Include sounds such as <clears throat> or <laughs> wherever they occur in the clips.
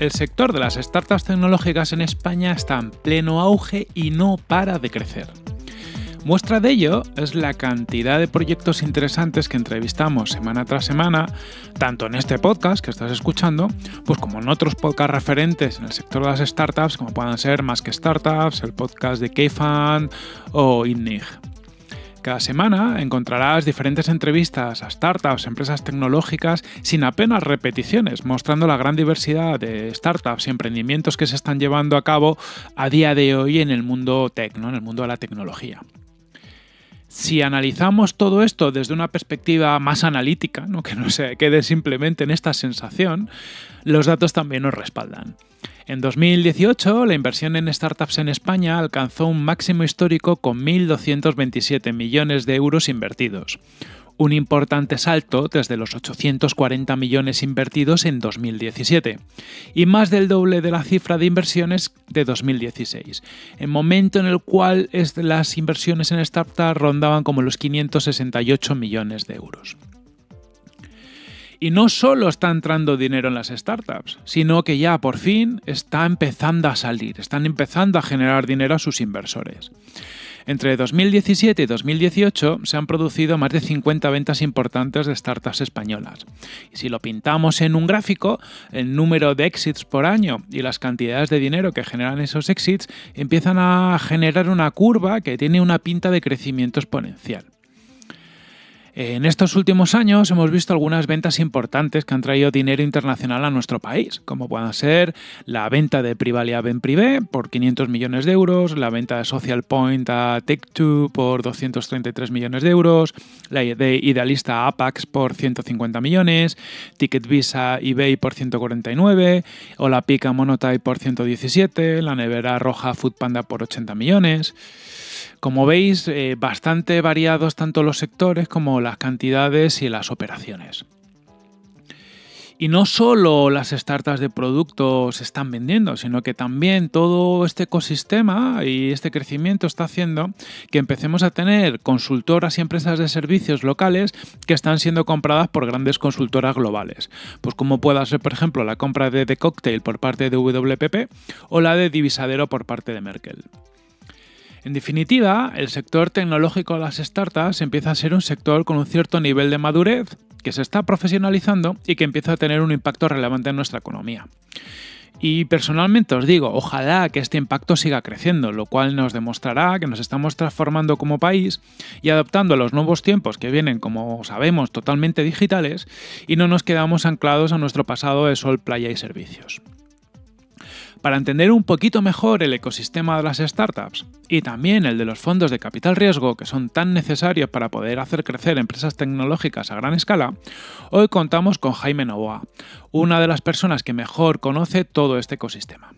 El sector de las startups tecnológicas en España está en pleno auge y no para de crecer. Muestra de ello es la cantidad de proyectos interesantes que entrevistamos semana tras semana, tanto en este podcast que estás escuchando, pues como en otros podcasts referentes en el sector de las startups, como puedan ser Más que Startups, el podcast de k o INNIG. Cada semana encontrarás diferentes entrevistas a startups, empresas tecnológicas, sin apenas repeticiones, mostrando la gran diversidad de startups y emprendimientos que se están llevando a cabo a día de hoy en el mundo tecno, en el mundo de la tecnología. Si analizamos todo esto desde una perspectiva más analítica, ¿no? que no se quede simplemente en esta sensación, los datos también nos respaldan. En 2018, la inversión en startups en España alcanzó un máximo histórico con 1.227 millones de euros invertidos, un importante salto desde los 840 millones invertidos en 2017 y más del doble de la cifra de inversiones de 2016, en momento en el cual las inversiones en startups rondaban como los 568 millones de euros. Y no solo está entrando dinero en las startups, sino que ya por fin está empezando a salir, están empezando a generar dinero a sus inversores. Entre 2017 y 2018 se han producido más de 50 ventas importantes de startups españolas. Y si lo pintamos en un gráfico, el número de exits por año y las cantidades de dinero que generan esos exits empiezan a generar una curva que tiene una pinta de crecimiento exponencial. En estos últimos años hemos visto algunas ventas importantes que han traído dinero internacional a nuestro país, como puedan ser la venta de Privalia Ben Privé por 500 millones de euros, la venta de Social Point a Tech2 por 233 millones de euros, la de Idealista a Apax por 150 millones, Ticket Visa eBay por 149, o la Pica Monotype por 117, la nevera roja Foodpanda por 80 millones. Como veis, eh, bastante variados tanto los sectores como las cantidades y las operaciones. Y no solo las startups de productos están vendiendo, sino que también todo este ecosistema y este crecimiento está haciendo que empecemos a tener consultoras y empresas de servicios locales que están siendo compradas por grandes consultoras globales. Pues como pueda ser, por ejemplo, la compra de The Cocktail por parte de WPP o la de Divisadero por parte de Merkel. En definitiva, el sector tecnológico de las startups empieza a ser un sector con un cierto nivel de madurez, que se está profesionalizando y que empieza a tener un impacto relevante en nuestra economía. Y personalmente os digo, ojalá que este impacto siga creciendo, lo cual nos demostrará que nos estamos transformando como país y adoptando a los nuevos tiempos que vienen, como sabemos, totalmente digitales y no nos quedamos anclados a nuestro pasado de sol, playa y servicios para entender un poquito mejor el ecosistema de las startups y también el de los fondos de capital riesgo que son tan necesarios para poder hacer crecer empresas tecnológicas a gran escala, hoy contamos con Jaime Novoa, una de las personas que mejor conoce todo este ecosistema.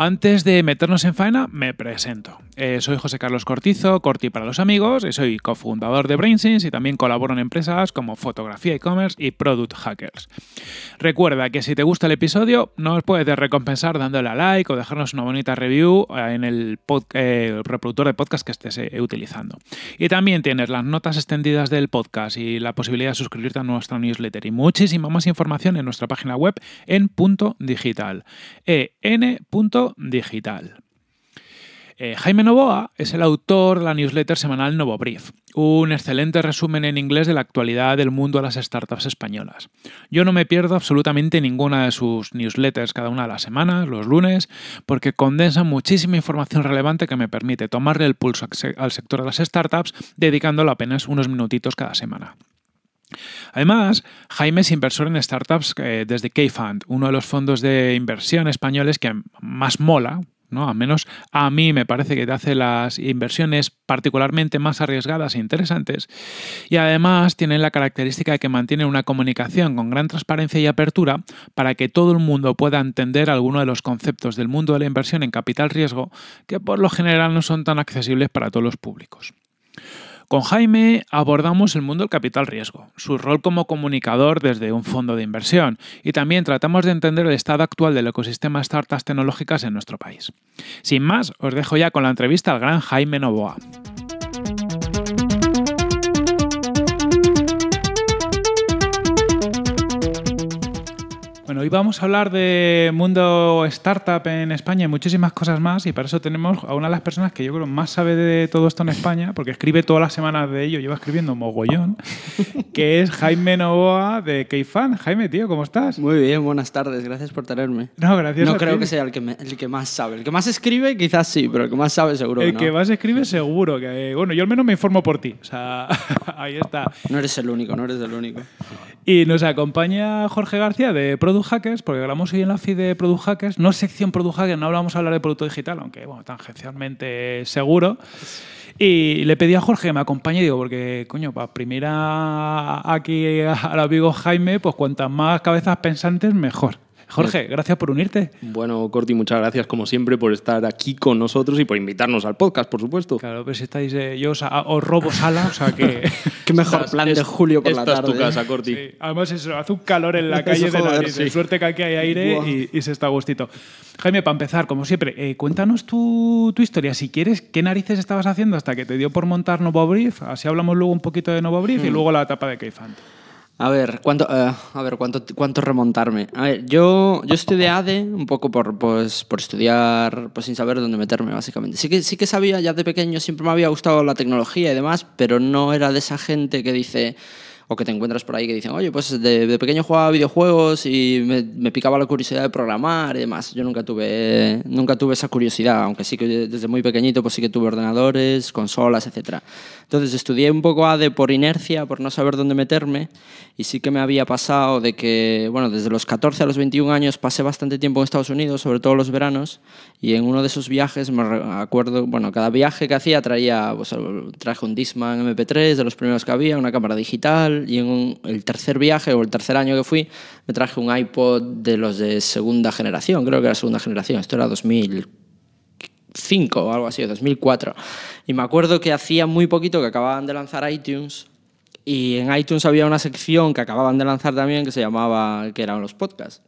Antes de meternos en faena, me presento. Eh, soy José Carlos Cortizo, Corti para los amigos, y soy cofundador de BrainSense y también colaboro en empresas como Fotografía e-commerce y Product Hackers. Recuerda que si te gusta el episodio, nos puedes recompensar dándole a like o dejarnos una bonita review eh, en el, eh, reproductor de podcast que estés utilizando. Y también tienes las notas extendidas del podcast y la posibilidad de suscribirte a nuestra newsletter y muchísima más información en nuestra página web en punto digital. En punto digital. Eh, Jaime Novoa es el autor de la newsletter semanal Novo Brief, un excelente resumen en inglés de la actualidad del mundo de las startups españolas. Yo no me pierdo absolutamente ninguna de sus newsletters cada una de las semanas, los lunes, porque condensa muchísima información relevante que me permite tomarle el pulso al sector de las startups dedicándolo apenas unos minutitos cada semana. Además, Jaime es inversor en startups eh, desde K-Fund, uno de los fondos de inversión españoles que más mola, ¿no? Al menos a mí me parece que te hace las inversiones particularmente más arriesgadas e interesantes. Y además tienen la característica de que mantienen una comunicación con gran transparencia y apertura para que todo el mundo pueda entender algunos de los conceptos del mundo de la inversión en capital riesgo que por lo general no son tan accesibles para todos los públicos. Con Jaime abordamos el mundo del capital riesgo, su rol como comunicador desde un fondo de inversión y también tratamos de entender el estado actual del ecosistema startups tecnológicas en nuestro país. Sin más, os dejo ya con la entrevista al gran Jaime Novoa. Bueno, hoy vamos a hablar de mundo startup en España y muchísimas cosas más y para eso tenemos a una de las personas que yo creo más sabe de todo esto en España, porque escribe todas las semanas de ello, lleva escribiendo mogollón, <laughs> que es Jaime Novoa de Keifan. Jaime, tío, ¿cómo estás? Muy bien, buenas tardes, gracias por tenerme. No, gracias. No a creo ti. que sea el que, el que, más sabe. El que más escribe quizás sí, pero el que más sabe seguro. El que más escribe seguro. Que, bueno, yo al menos me informo por ti. O sea, <laughs> ahí está. No eres el único, no eres el único. Y nos acompaña Jorge García de Product Hackers, porque hablamos hoy en la feed de Product Hackers, no sección Product Hackers, no hablamos a hablar de producto digital, aunque bueno, tangencialmente seguro. Y le pedí a Jorge que me acompañe, digo, porque, coño, para primera aquí al amigo Jaime, pues cuantas más cabezas pensantes, mejor. Jorge, gracias por unirte. Bueno, Corti, muchas gracias como siempre por estar aquí con nosotros y por invitarnos al podcast, por supuesto. Claro, pero si estáis, eh, yo os, robo sala, o sea que... <laughs> Qué mejor plan de julio por la tarde. es tu ¿eh? casa, Corti. Además hace un calor en la calle de Suerte que aquí hay aire y, se está a gustito. Jaime, para empezar, como siempre, eh, cuéntanos tu, historia. Si quieres, ¿qué narices estabas haciendo hasta que te dio por montar Novo Brief? Así hablamos luego un poquito de Novo Brief y hmm. luego la etapa de Keyfant. A ver, ¿cuánto, eh, a ver, cuánto, cuánto remontarme? A ver, yo, yo estudié ADE un poco por, pues, por estudiar, pues sin saber dónde meterme, básicamente. Sí que, sí que sabía, ya de pequeño siempre me había gustado la tecnología y demás, pero no era de esa gente que dice, o que te encuentras por ahí que dicen, oye, pues de, pequeño jugaba videojuegos y me, picaba la curiosidad de programar y demás. Yo nunca tuve, nunca tuve esa curiosidad, aunque sí que desde muy pequeñito pues sí que tuve ordenadores, consolas, etc. Entonces estudié un poco ADE por inercia, por no saber dónde meterme y sí que me había pasado de que, bueno, desde los 14 a los 21 años pasé bastante tiempo en Estados Unidos, sobre todo los veranos, y en uno de esos viajes me acuerdo, bueno, cada viaje que hacía traía, pues, traje un Disman MP3 de los primeros que había, una cámara digital, y en el tercer viaje o el tercer año que fui me traje un iPod de los de segunda generación, creo que era segunda generación, esto era 2005 o algo así, 2004. Y me acuerdo que hacía muy poquito que acababan de lanzar iTunes y en iTunes había una sección que acababan de lanzar también que se llamaba, que eran los podcasts.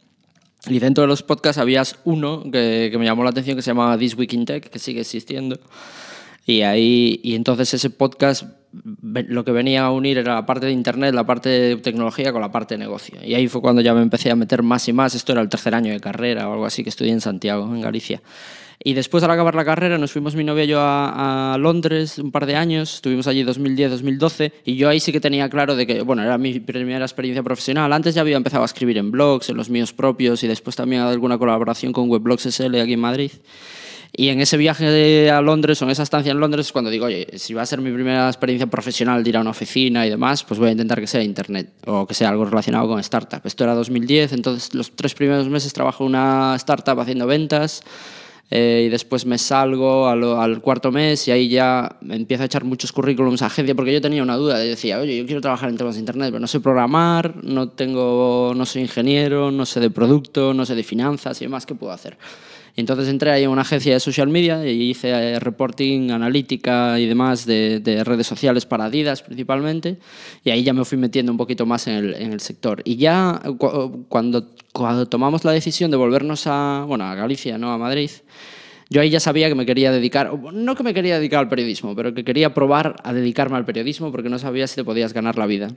Y dentro de los podcasts había uno que, me llamó la atención que se llamaba This Week in Tech, que sigue existiendo. Y ahí, y entonces ese podcast lo que venía a unir era la parte de internet, la parte de tecnología con la parte de negocio. Y ahí fue cuando ya me empecé a meter más y más. Esto era el tercer año de carrera o algo así que estudié en Santiago, en Galicia. Y después al acabar la carrera nos fuimos mi novia y yo a, Londres un par de años, estuvimos allí 2010-2012 y yo ahí sí que tenía claro de que, bueno, era mi primera experiencia profesional. Antes ya había empezado a escribir en blogs, en los míos propios y después también alguna colaboración con Weblogs SL aquí en Madrid. Y en ese viaje a Londres o en esa estancia en Londres es cuando digo, oye, si va a ser mi primera experiencia profesional de ir a una oficina y demás, pues voy a intentar que sea Internet o que sea algo relacionado con startup. Esto era 2010, entonces los tres primeros meses trabajo en una startup haciendo ventas. Eh, y después me salgo al, cuarto mes y ahí ya empiezo a echar muchos currículums a agencia porque yo tenía una duda. decía, oye, yo quiero trabajar en temas de Internet, pero no sé programar, no, tengo, no soy ingeniero, no sé de producto, no sé de finanzas y demás, ¿qué puedo hacer? entonces entré ahí en una agencia de social media y hice eh, reporting, analítica y demás de, redes sociales para Adidas principalmente. Y ahí ya me fui metiendo un poquito más en el, sector. Y ya eh, eh, cuando, tomamos la decisión de volvernos a, bueno, Galicia, no a Madrid, yo ahí ya sabía que me quería dedicar, no que me quería dedicar al periodismo, pero que quería probar a dedicarme al periodismo porque no sabía si te podías ganar la vida.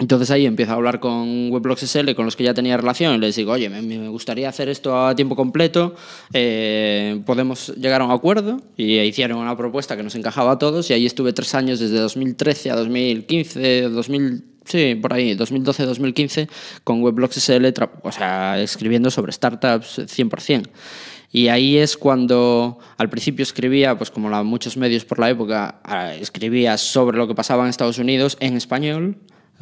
Entonces ahí empiezo a hablar con Weblogs SL, con los que ya tenía relación, y les digo, oye, me, gustaría hacer esto a tiempo completo, eh, podemos llegar a un acuerdo, y hicieron una propuesta que nos encajaba a todos, y ahí estuve tres años, desde 2013 a 2015, 2000, sí, por ahí, 2012-2015, con Weblogs SL, o sea, escribiendo sobre startups 100%. Y ahí es cuando al principio escribía, pues como la, muchos medios por la época, ah, escribía sobre lo que pasaba en Estados Unidos en español,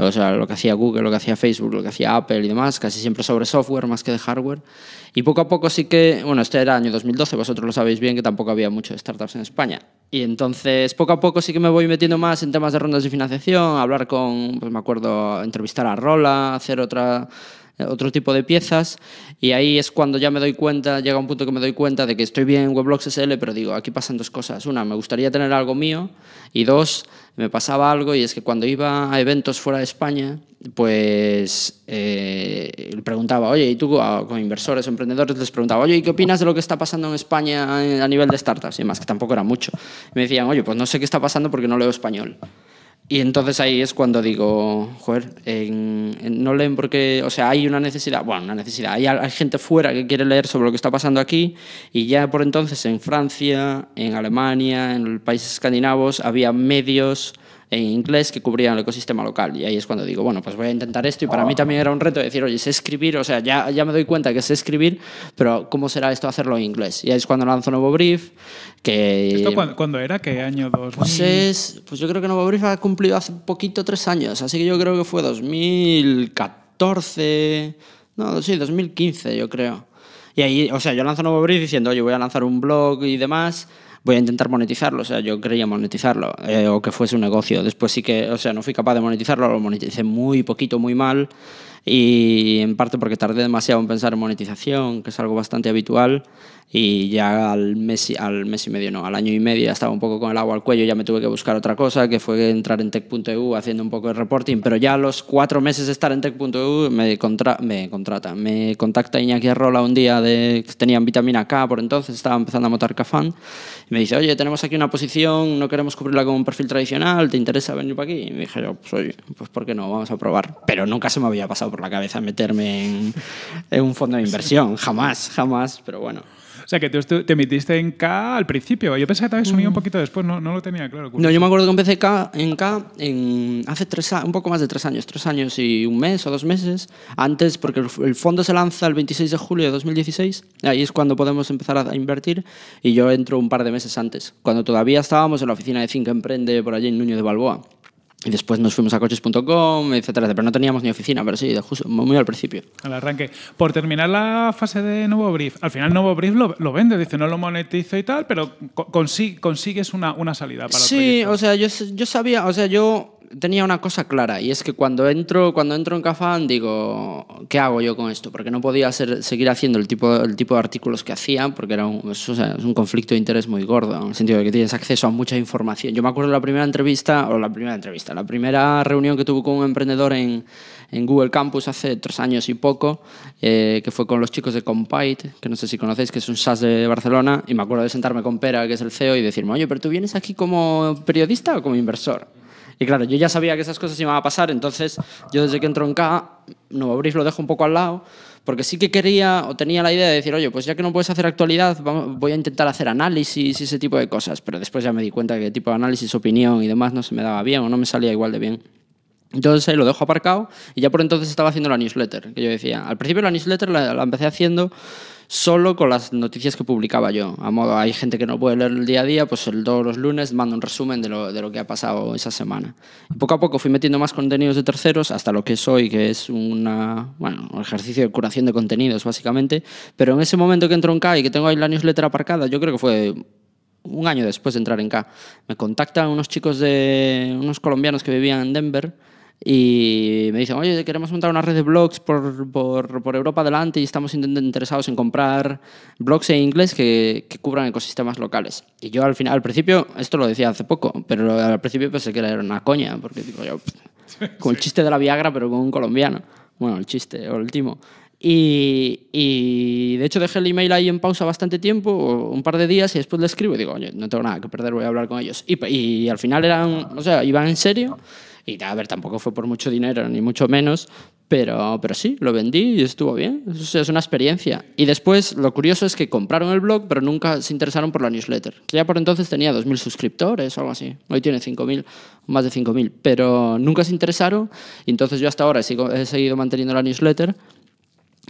o sea, lo que hacía Google, lo que hacía Facebook, lo que hacía Apple y demás, casi siempre sobre software más que de hardware. Y poco a poco sí que, bueno, este era año 2012, vosotros lo sabéis bien que tampoco había mucho startups en España. Y entonces poco a poco sí que me voy metiendo más en temas de rondas de financiación, hablar con, pues me acuerdo, entrevistar a Rola, hacer otra eh, otro tipo de piezas y ahí es cuando ya me doy cuenta, llega un punto que me doy cuenta de que estoy bien en Weblogs SL, pero digo, aquí pasan dos cosas. Una, me gustaría tener algo mío y dos, me pasaba algo y es que cuando iba a eventos fuera de España, pues eh, preguntaba, oye, y tú ah, con inversores, emprendedores, les preguntaba, oye, ¿y qué opinas de lo que está pasando en España eh, a nivel de startups? Y más, que tampoco era mucho. me decían, oye, pues no sé qué está pasando porque no leo español. Y entonces ahí es cuando digo, joder, no leen porque, o sea, hay una necesidad, bueno, una necesidad, hay, hay, gente fuera que quiere leer sobre lo que está pasando aquí y ya por entonces en Francia, en Alemania, en los países escandinavos había medios en inglés que cubrían el ecosistema local. Y ahí es cuando digo, bueno, pues voy a intentar esto. Y para mí también era un reto decir, oye, sé escribir, o sea, ya, ya me doy cuenta que sé escribir, pero ¿cómo será esto hacerlo en inglés? Y ahí es cuando lanzo Nuevo Brief, que... ¿Esto cuándo, era? ¿Qué año? 2000? Pues, pues yo creo que Nuevo Brief ha cumplido hace poquito tres años, así que yo creo que fue 2014, no, sí, 2015 yo creo. Y ahí, o sea, yo lanzo Nuevo Brief diciendo, oye, voy a lanzar un blog y demás voy a intentar monetizarlo. O sea, yo creía monetizarlo eh, o que fuese un negocio. Después sí que, o sea, no fui capaz de monetizarlo, lo moneticé muy poquito, muy mal. Y en parte porque tardé demasiado en pensar en monetización, que es algo bastante habitual y ya al mes, al mes y medio, no, al año y medio estaba un poco con el agua al cuello, ya me tuve que buscar otra cosa, que fue entrar en tech.eu haciendo un poco de reporting, pero ya a los cuatro meses de estar en tech.eu me, me contrata, me contacta Iñaki Arrola un día de tenían vitamina K por entonces, estaba empezando a montar Cafán, y me dice, oye, tenemos aquí una posición, no queremos cubrirla con un perfil tradicional, ¿te interesa venir para aquí? Y me dije, pues oye, pues ¿por qué no? Vamos a probar. Pero nunca se me había pasado por la cabeza meterme en un fondo de inversión, jamás, jamás, pero bueno. O sea, que tú te metiste en K al principio. Yo pensé que te habías unido un mm. poquito después, no, no lo tenía claro. No, yo me acuerdo que empecé en K en hace tres, un poco más de tres años, tres años y un mes o dos meses. Antes, porque el fondo se lanza el 26 de julio de 2016, ahí es cuando podemos empezar a invertir, y yo entro un par de meses antes, cuando todavía estábamos en la oficina de Cinco Emprende por allí en Nuño de Balboa. Y después nos fuimos a coches.com, etcétera, pero no teníamos ni oficina, pero sí, justo, muy al principio. Al arranque. Por terminar la fase de Nuevo Brief, al final Nuevo Brief lo, vende, dice, no lo monetizo y tal, pero consigues una, una salida para Sí, o sea, yo, yo sabía, o sea, yo tenía una cosa clara y es que cuando entro, cuando entro en Cafán digo, ¿qué hago yo con esto? Porque no podía seguir haciendo el tipo, el tipo de artículos que hacía porque era un, es, un conflicto de interés muy gordo, en el sentido de que tienes acceso a mucha información. Yo me acuerdo de la primera entrevista, o la primera entrevista, la primera reunión que tuve con un emprendedor en, en Google Campus hace tres años y poco, eh, que fue con los chicos de Compite, que no sé si conocéis, que es un SAS de Barcelona, y me acuerdo de sentarme con Pera, que es el CEO, y decirme, oye, pero tú vienes aquí como periodista o como inversor. Y claro, yo ya sabía que esas cosas iban a pasar, entonces yo desde que entro en K, Nuevo Bris lo dejo un poco al lado, porque sí que quería o tenía la idea de decir, oye, pues ya que no puedes hacer actualidad, voy a intentar hacer análisis y ese tipo de cosas, pero después ya me di cuenta que el tipo de análisis, opinión y demás no se me daba bien o no me salía igual de bien. Entonces ahí lo dejo aparcado y ya por entonces estaba haciendo la newsletter, que yo decía, al principio la newsletter la empecé haciendo solo con las noticias que publicaba yo. A modo, hay gente que no puede leer el día a día, pues el, todos los lunes mando un resumen de lo, de lo que ha pasado esa semana. poco a poco fui metiendo más contenidos de terceros hasta lo que soy, que es un ejercicio de curación de contenidos, básicamente. Pero en ese momento que entro en K y que tengo ahí la newsletter aparcada, yo creo que fue un año después de entrar en K, me contactan unos chicos de unos colombianos que vivían en Denver y me dicen, oye, queremos montar una red de blogs por, por, por Europa adelante y estamos interesados en comprar blogs en inglés que, que, cubran ecosistemas locales. Y yo al final, al principio, esto lo decía hace poco, pero al principio pensé que era una coña, porque digo yo, <laughs> con el chiste de la Viagra, pero con un colombiano. Bueno, el chiste o el timo. Y, y, de hecho dejé el email ahí en pausa bastante tiempo, un par de días, y después le escribo y digo, oye, no tengo nada que perder, voy a hablar con ellos. Y, y al final eran, o sea, iban en serio. Y a ver, tampoco fue por mucho dinero, ni mucho menos, pero, pero sí, lo vendí y estuvo bien. es una experiencia. Y después, lo curioso es que compraron el blog, pero nunca se interesaron por la newsletter. Que ya por entonces tenía 2.000 suscriptores o algo así. Hoy tiene 5.000, más de 5.000. Pero nunca se interesaron. Y entonces yo hasta ahora sigo, he seguido manteniendo la newsletter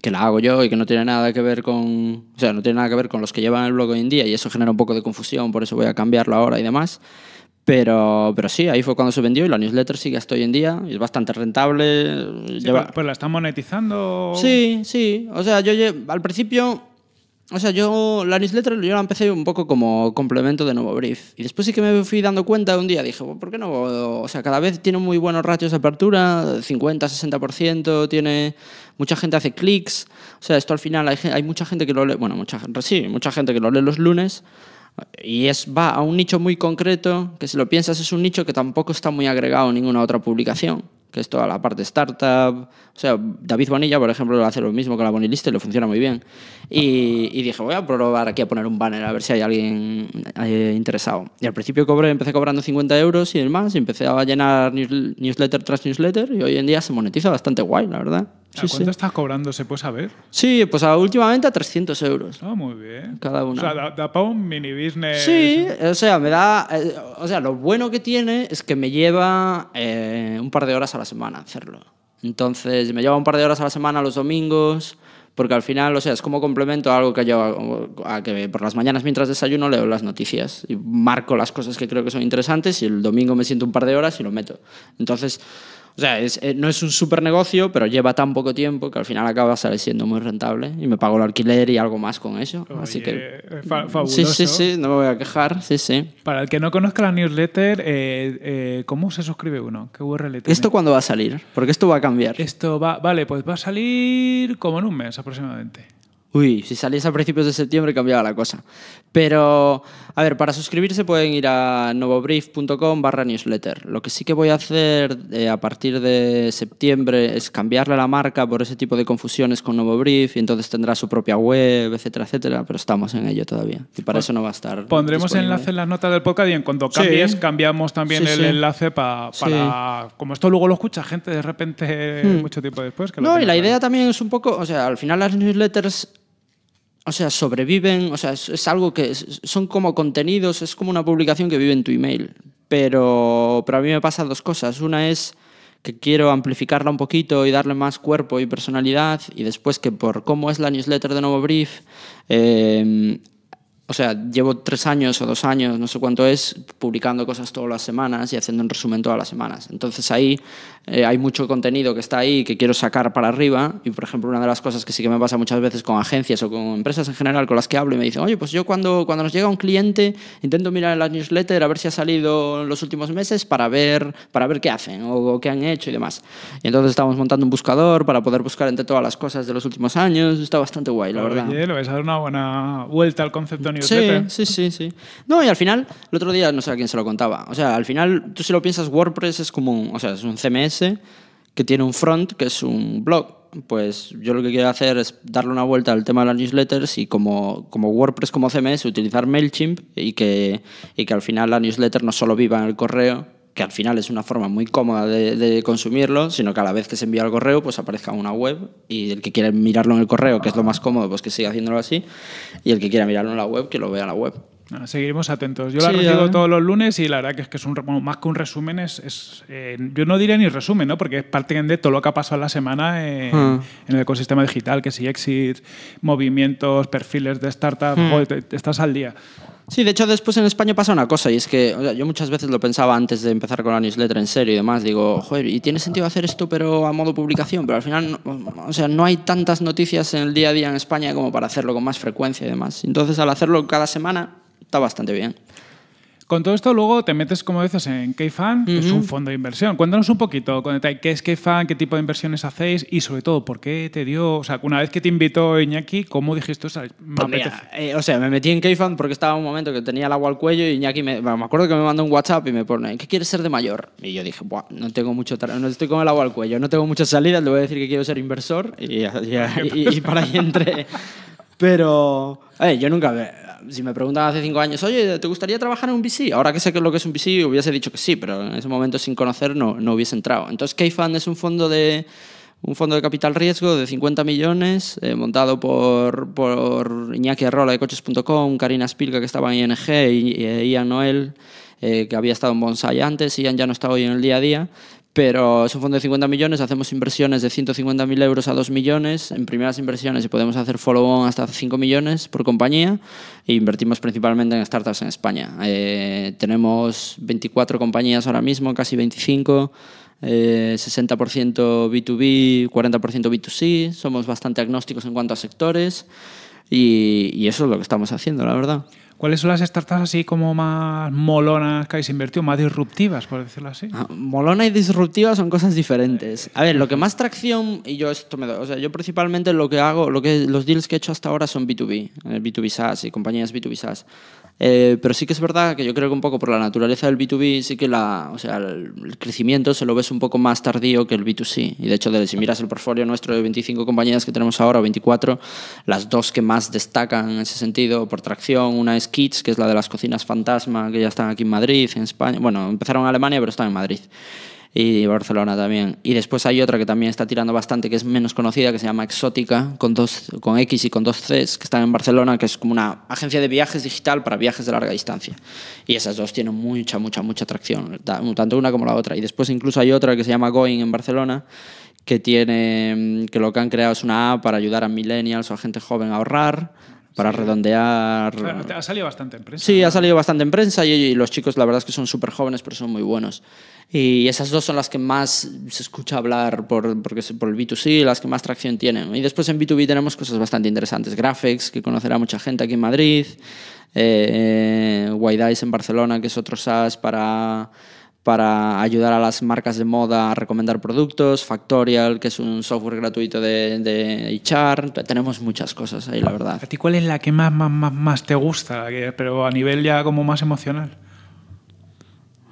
que la hago yo y que no tiene nada que ver con, o sea, no tiene nada que ver con los que llevan el blog hoy en día y eso genera un poco de confusión, por eso voy a cambiarlo ahora y demás. Pero, pero sí, ahí fue cuando se vendió y la newsletter sigue hasta hoy en día. Es bastante rentable. Pues, pues la están monetizando. Sí, sí. O sea, yo al principio. O sea, yo la newsletter yo la empecé un poco como complemento de Nuevo Brief. Y después sí que me fui dando cuenta un día, dije, ¿por qué no? O sea, cada vez tiene muy buenos ratios de apertura, 50, 60%, tiene mucha gente hace clics. O sea, esto al final hay, mucha gente que lo lee, bueno, mucha, sí, mucha gente que lo lee los lunes y es, va a un nicho muy concreto, que si lo piensas es un nicho que tampoco está muy agregado en ninguna otra publicación, que es toda la parte startup. O sea, David Bonilla, por ejemplo, lo hace lo mismo con la Bonilista y le funciona muy bien. Y, dije, voy a probar aquí a poner un banner a ver si hay alguien eh, interesado. Y al principio cobré, empecé cobrando 50 euros y demás, y empecé a llenar newsletter tras newsletter, y hoy en día se monetiza bastante guay, la verdad cuánto estás cobrando? ¿Se puede saber? Sí, pues ah, últimamente a 300 euros. Ah, muy bien. Cada uno. O sea, da, para un mini business. Sí, o sea, me da. Eh, o sea, lo bueno que tiene es que me lleva eh, un par de horas a la semana hacerlo. Entonces, me lleva un par de horas a la semana los domingos porque al final, o sea, es como complemento a algo que yo a que por las mañanas mientras desayuno leo las noticias y marco las cosas que creo que son interesantes y el domingo me siento un par de horas y lo meto. Entonces, o sea, eh, no es un super negocio, pero lleva tan poco tiempo que al final acaba siendo muy rentable y me pago el alquiler y algo más con eso. Así que. Eh, mm, fabuloso. Sí, sí, sí, no me voy a quejar. Sí, sí. Para el que no conozca la newsletter, eh, ¿cómo se suscribe uno? ¿Qué URL tiene? ¿Esto cuándo va a salir? Porque esto va a cambiar. Esto va. Vale, pues va a salir como en un mes aproximadamente. Uy, si salís a principios de septiembre cambiaba la cosa. Pero. A ver, para suscribirse pueden ir a novobrief.com barra newsletter. Lo que sí que voy a hacer eh, a partir de septiembre es cambiarle la marca por ese tipo de confusiones con Novobrief y entonces tendrá su propia web, etcétera, etcétera, pero estamos en ello todavía. Y para eso no va a estar. Pondremos el enlace en las notas del podcast y en cuanto cambies, cambiamos también el enlace para. Como esto luego lo escucha gente de repente hmm. mucho tiempo después. no, y la idea también es un poco. O sea, al final las newsletters o sea, sobreviven, o sea, es, algo que son como contenidos, es como una publicación que vive en tu email. Pero, pero a mí me pasa dos cosas. Una es que quiero amplificarla un poquito y darle más cuerpo y personalidad, y después que por cómo es la newsletter de Nuevo Brief, em, o sea, llevo tres años o dos años, no sé cuánto es, publicando cosas todas las semanas y haciendo un resumen todas las semanas. Entonces ahí eh, hay mucho contenido que está ahí que quiero sacar para arriba. Y, por ejemplo, una de las cosas que sí que me pasa muchas veces con agencias o con empresas en general con las que hablo y me dicen, oye, pues yo cuando, cuando nos llega un cliente intento mirar la newsletter a ver si ha salido en los últimos meses para ver, para ver qué hacen o, qué han hecho y demás. Y entonces estamos montando un buscador para poder buscar entre todas las cosas de los últimos años. Está bastante guay, la verdad. Oye, le vais a dar una buena vuelta al concepto newsletter. Sí, sí, sí, sí. No, y al final, el otro día no sé a quién se lo contaba. O sea, al final, tú si lo piensas, WordPress es como o sea, es un CMS que tiene un front que es un blog. Pues yo lo que quiero hacer es darle una vuelta al tema de las newsletters y como, como WordPress, como CMS, utilizar MailChimp y que, y que al final la newsletter no solo viva en el correo, que al final es una forma muy cómoda de, consumirlo, sino que a la vez que se envía el correo, pues aparezca una web y el que quiera mirarlo en el correo, que es lo más cómodo, pues que siga haciéndolo así, y el que quiera mirarlo en la web, que lo vea en la web. Seguiremos atentos. Yo lo la recibo todos los lunes y la verdad que es que es más que un resumen, es, eh, yo no diría ni resumen, ¿no? porque es parte de todo lo que ha pasado en la semana ah. en, el ecosistema digital, que si exit, movimientos, perfiles de startup, hmm. estás al día. Sí, de hecho después en España pasa una cosa y es que yo muchas veces lo pensaba antes de empezar con la newsletter en serio y demás, digo, joder, ¿y tiene sentido hacer esto pero a modo publicación? Pero al final, o sea, no hay tantas noticias en el día a día en España como para hacerlo con más frecuencia y demás. Entonces al hacerlo cada semana está bastante bien. Con todo esto, luego te metes, como dices, en KFAN, es un fondo de inversión. Cuéntanos un poquito, con ¿qué es KFAN? ¿Qué tipo de inversiones hacéis? Y sobre todo, ¿por qué te dio, o sea, una vez que te invitó Iñaki, ¿cómo dijiste, pues eh, o sea, me metí en KFAN porque estaba un momento que tenía el agua al cuello y Iñaki me, me acuerdo que me mandó un WhatsApp y me pone, ¿qué quieres ser de mayor? Y yo dije, Buah, no tengo mucho, no estoy con el agua al cuello, no tengo muchas salidas, le voy a decir que quiero ser inversor y, <laughs> para ahí entré. Pero, eh, yo nunca, si me preguntan hace cinco años, oye, ¿te gustaría trabajar en un VC? Ahora que sé lo que es un VC, hubiese dicho que sí, pero en ese momento sin conocer no, no hubiese entrado. Entonces, k es un fondo de un fondo de capital riesgo de 50 millones, eh, montado por, por Iñaki Arrola de coches.com, Karina Spilka, que estaba en ING, y, Ian Noel, eh, que había estado en Bonsai antes, Ian ya no está hoy en el día a día, pero es un fondo de 50 millones, hacemos inversiones de 150.000 euros a 2 millones, en primeras inversiones y podemos hacer follow-on hasta 5 millones por compañía e invertimos principalmente en startups en España. Eh, tenemos 24 compañías ahora mismo, casi 25, 60% B2B, 40% B2C, somos bastante agnósticos en cuanto a sectores y, y eso es lo que estamos haciendo, la verdad. ¿Cuáles son las startups así como más molonas que habéis invertido, más disruptivas, por decirlo así? Ah, molona y disruptiva son cosas diferentes. Eh, A ver, lo que más tracción, y yo esto me doy, o sea, yo principalmente lo que hago, lo que, los deals que he hecho hasta ahora son B2B, B2B eh, SaaS y compañías B2B SaaS. Eh, pero sí que es verdad que yo creo que un poco por la naturaleza del B2B, sí que la, o sea, el crecimiento se lo ves un poco más tardío que el B2C. Y de hecho, si miras el portfolio nuestro de 25 compañías que tenemos ahora, 24, las dos que más destacan en ese sentido por tracción, una es Kids, que es la de las cocinas fantasma, que ya están aquí en Madrid, en España. Bueno, empezaron en Alemania, pero están en Madrid y Barcelona también. Y después hay otra que también está tirando bastante, que es menos conocida, que se llama Exótica, con, dos, con X y con dos C que están en Barcelona, que es como una agencia de viajes digital para viajes de larga distancia. Y esas dos tienen mucha, mucha, mucha atracción, tanto una como la otra. Y después incluso hay otra que se llama Going en Barcelona, que tiene que lo que han creado es una app para ayudar a millennials o a gente joven a ahorrar para redondear. Ha salido bastante en prensa. Sí, ha salido bastante en prensa y, los chicos, la verdad es que son súper jóvenes, pero son muy buenos. Y esas dos son las que más se escucha hablar por, porque, por el B2C, las que más tracción tienen. Y después en B2B tenemos cosas bastante interesantes. Graphics, que conocerá mucha gente aquí en Madrid. Eh, eh en Barcelona, que es otro SaaS para para ayudar a las marcas de moda a recomendar productos, Factorial, que es un software gratuito de, de tenemos muchas cosas ahí, la verdad. ¿A ti cuál es la que más, más, más, más te gusta, pero a nivel ya como más emocional?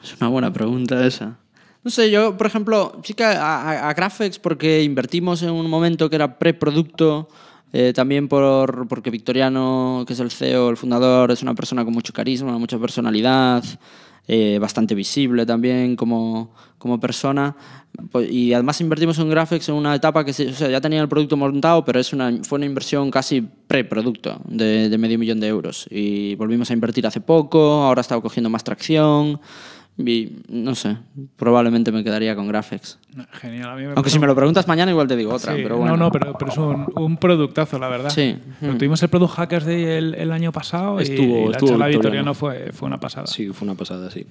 Es una buena pregunta esa. No sé, yo, por ejemplo, chica a, Graphics, porque invertimos en un momento que era preproducto, eh, también por, porque Victoriano, que es el CEO, el fundador, es una persona con mucho carisma, mucha personalidad. Eh, bastante visible también como, como persona. Pues, y además invertimos en Graphics en una etapa que ya tenía el producto montado, pero es una, fue una inversión casi preproducto de, de medio millón de euros. Y volvimos a invertir hace poco, ahora está cogiendo más tracción. Y no sé, probablemente me quedaría con Graphics. Genial. A mí Aunque si me lo preguntas mañana igual te digo otra. pero No, no, pero, es un, un, productazo, la verdad. Sí. Mm. tuvimos el Product Hackers Day el, año pasado estuvo, y, la victoria no fue, fue una pasada. Sí, fue una pasada, sí.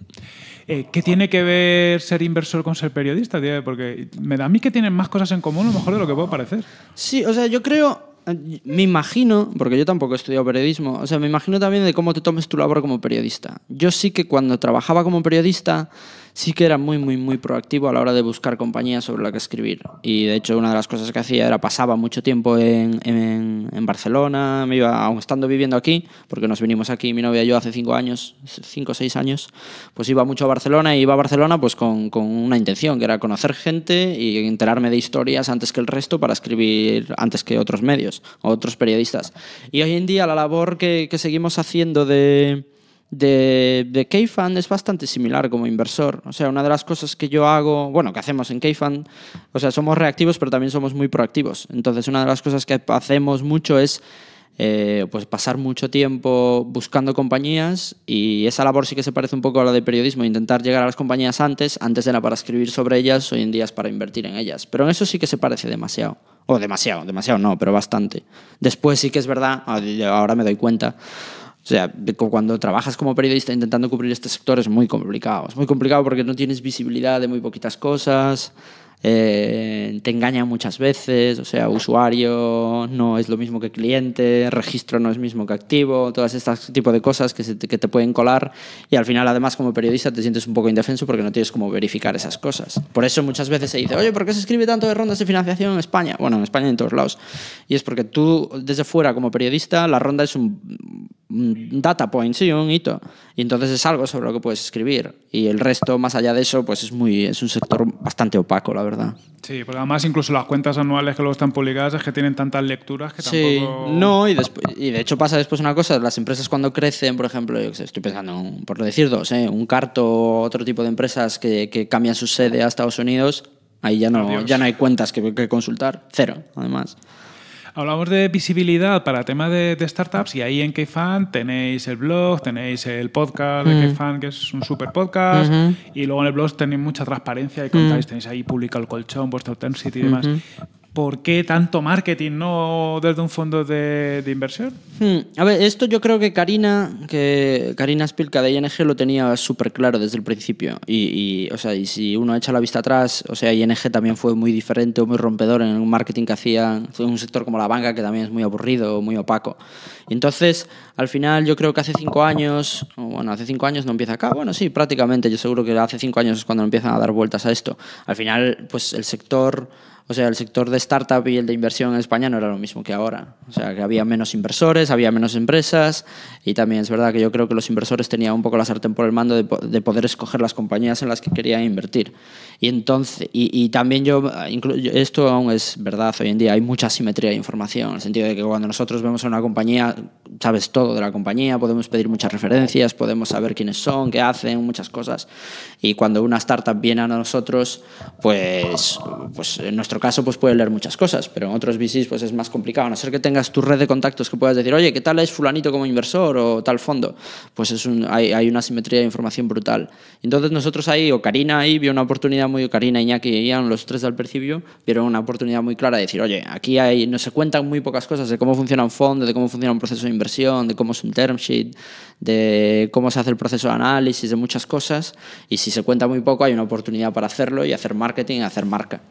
Eh, ¿Qué tiene que ver ser inversor con ser periodista, tío? Porque me da a mí que tienen más cosas en común, a lo mejor de lo que puedo parecer. Sí, o sea, yo creo me imagino, porque yo tampoco he estudiado periodismo, o sea, me imagino también de cómo te tomes tu labor como periodista. Yo sí que cuando trabajaba como periodista sí que era muy, muy, muy proactivo a la hora de buscar compañía sobre la que escribir. Y de hecho, una de las cosas que hacía era pasaba mucho tiempo en, en, Barcelona, me iba, aún estando viviendo aquí, porque nos vinimos aquí, mi novia y yo hace cinco años, cinco o seis años, pues iba mucho a Barcelona y iba a Barcelona pues con, con una intención, que era conocer gente y enterarme de historias antes que el resto para escribir antes que otros medios, otros periodistas. Y hoy en día la labor que, que seguimos haciendo de de, de k es bastante similar como inversor. O sea, una de las cosas que yo hago, bueno, que hacemos en k o sea, somos reactivos, pero también somos muy proactivos. Entonces, una de las cosas que hacemos mucho es eh, pues pasar mucho tiempo buscando compañías y esa labor sí que se parece un poco a la de periodismo, intentar llegar a las compañías antes, antes era para escribir sobre ellas, hoy en día es para invertir en ellas, pero en eso sí que se parece demasiado, o demasiado, demasiado no, pero bastante. Después sí que es verdad, ahora me doy cuenta o sea, cuando trabajas como periodista intentando cubrir este sector es muy complicado. Es muy complicado porque no tienes visibilidad de muy poquitas cosas. Eh, te engaña muchas veces, o sea, usuario no es lo mismo que cliente, registro no es mismo que activo, todas estas tipo de cosas que, te, pueden colar y al final además como periodista te sientes un poco indefenso porque no tienes cómo verificar esas cosas. Por eso muchas veces se dice, oye, ¿por qué se escribe tanto de rondas de financiación en España? Bueno, en España y en todos lados. Y es porque tú desde fuera como periodista la ronda es un data point, sí, un hito. Y entonces es algo sobre lo que puedes escribir. Y el resto, más allá de eso, pues es, muy, es un sector bastante opaco, la verdad. Sí, porque además incluso las cuentas anuales que luego están publicadas es que tienen tantas lecturas que sí, no, y, y, de hecho pasa después una cosa, las empresas cuando crecen, por ejemplo, estoy pensando, por decir dos, ¿eh? un carto, o otro tipo de empresas que, cambian su sede a Estados Unidos, ahí ya no, ya no hay cuentas que consultar, cero, además. Hablamos de visibilidad para tema de, startups y ahí en KFan tenéis el blog, tenéis el podcast de mm. k que es un super podcast, y luego en el blog tenéis mucha transparencia y contáis, mm. tenéis ahí publicado el colchón, vuestro Tensity y demás. ¿Por qué tanto marketing no desde un fondo de, inversión? Hmm, a ver, esto yo creo que Karina, que Karina Spilka de ING lo tenía súper claro desde el principio. Y, o sea, si uno echa la vista atrás, o sea, ING también fue muy diferente o muy rompedor en un marketing que hacía Fue un sector como la banca, que también es muy aburrido, muy opaco. Y entonces, al final, yo creo que hace cinco años, bueno, hace cinco años no empieza acá, bueno, sí, prácticamente, yo seguro que hace cinco años es cuando empiezan a dar vueltas a esto. Al final, pues el sector o sea, el sector de startup y el de inversión en España no era lo mismo que ahora. O sea, que había menos inversores, había menos empresas y también es verdad que yo creo que los inversores tenían un poco la sartén por el mando de, poder escoger las compañías en las que querían invertir. Y entonces, y, también yo, esto aún es verdad hoy en día, hay mucha asimetría de información, en el sentido de que cuando nosotros vemos a una compañía, sabes todo de la compañía, podemos pedir muchas referencias, podemos saber quiénes son, qué hacen, muchas cosas. Y cuando una startup viene a nosotros, pues, pues nuestro caso pues puede leer muchas cosas, pero en otros VCs pues es más complicado, a no ser que tengas tu red de contactos que puedas decir, oye, ¿qué tal es fulanito como inversor o tal fondo? Pues es hay, una simetría de información brutal. Entonces nosotros ahí, Ocarina ahí vio una oportunidad muy, Karina, Iñaki y Ian, los tres del percibio, vieron una oportunidad muy clara de decir, oye, aquí hay, no se cuentan muy pocas cosas de cómo funciona un fondo, de cómo funciona un proceso de inversión, de cómo es un term sheet, de cómo se hace el proceso de análisis, de muchas cosas, y si se cuenta muy poco hay una oportunidad para hacerlo y hacer marketing y hacer marca.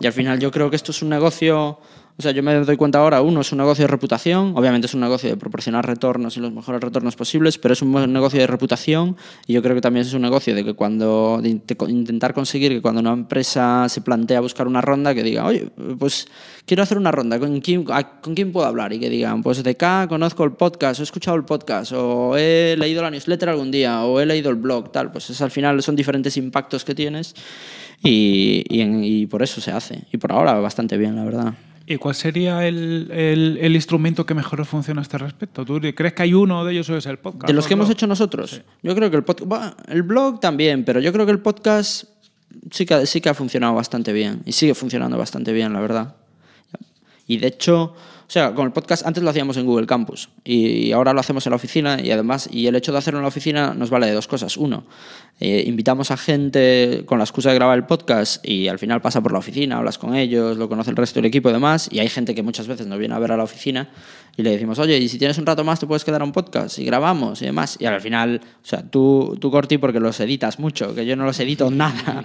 Y al final yo creo que esto es un negocio, o sea, yo me doy cuenta ahora, uno, es un negocio de reputación, obviamente es un negocio de proporcionar retornos y los mejores retornos posibles, pero es un negocio de reputación y yo creo que también es un negocio de que cuando, intentar conseguir que cuando una empresa se plantea buscar una ronda, que diga, oye, pues quiero hacer una ronda, ¿con quién, ¿con quién puedo hablar? Y que digan, pues de acá conozco el podcast, o he escuchado el podcast, o he leído la newsletter algún día, o he leído el blog, tal, pues es, al final son diferentes impactos que tienes y, por eso se hace. Y por ahora bastante bien, la verdad. ¿Y cuál sería el, instrumento que mejor funciona a este respecto? ¿Tú crees que hay uno de ellos o es el podcast? De los que hemos hecho nosotros. Yo creo que el podcast. El blog también, pero yo creo que el podcast sí que, sí que ha funcionado bastante bien. Y sigue funcionando bastante bien, la verdad. Y de hecho. O sea, con el podcast antes lo hacíamos en Google Campus y ahora lo hacemos en la oficina y además, y el hecho de hacerlo en la oficina nos vale de dos cosas. Uno, eh, invitamos a gente con la excusa de grabar el podcast y al final pasa por la oficina, hablas con ellos, lo conoce el resto del equipo y demás, y hay gente que muchas veces nos viene a ver a la oficina y le decimos, oye, y si tienes un rato más te puedes quedar a un podcast y grabamos y demás. Y al final, o sea, tú, tú Corti, porque los editas mucho, que yo no los edito <laughs> nada.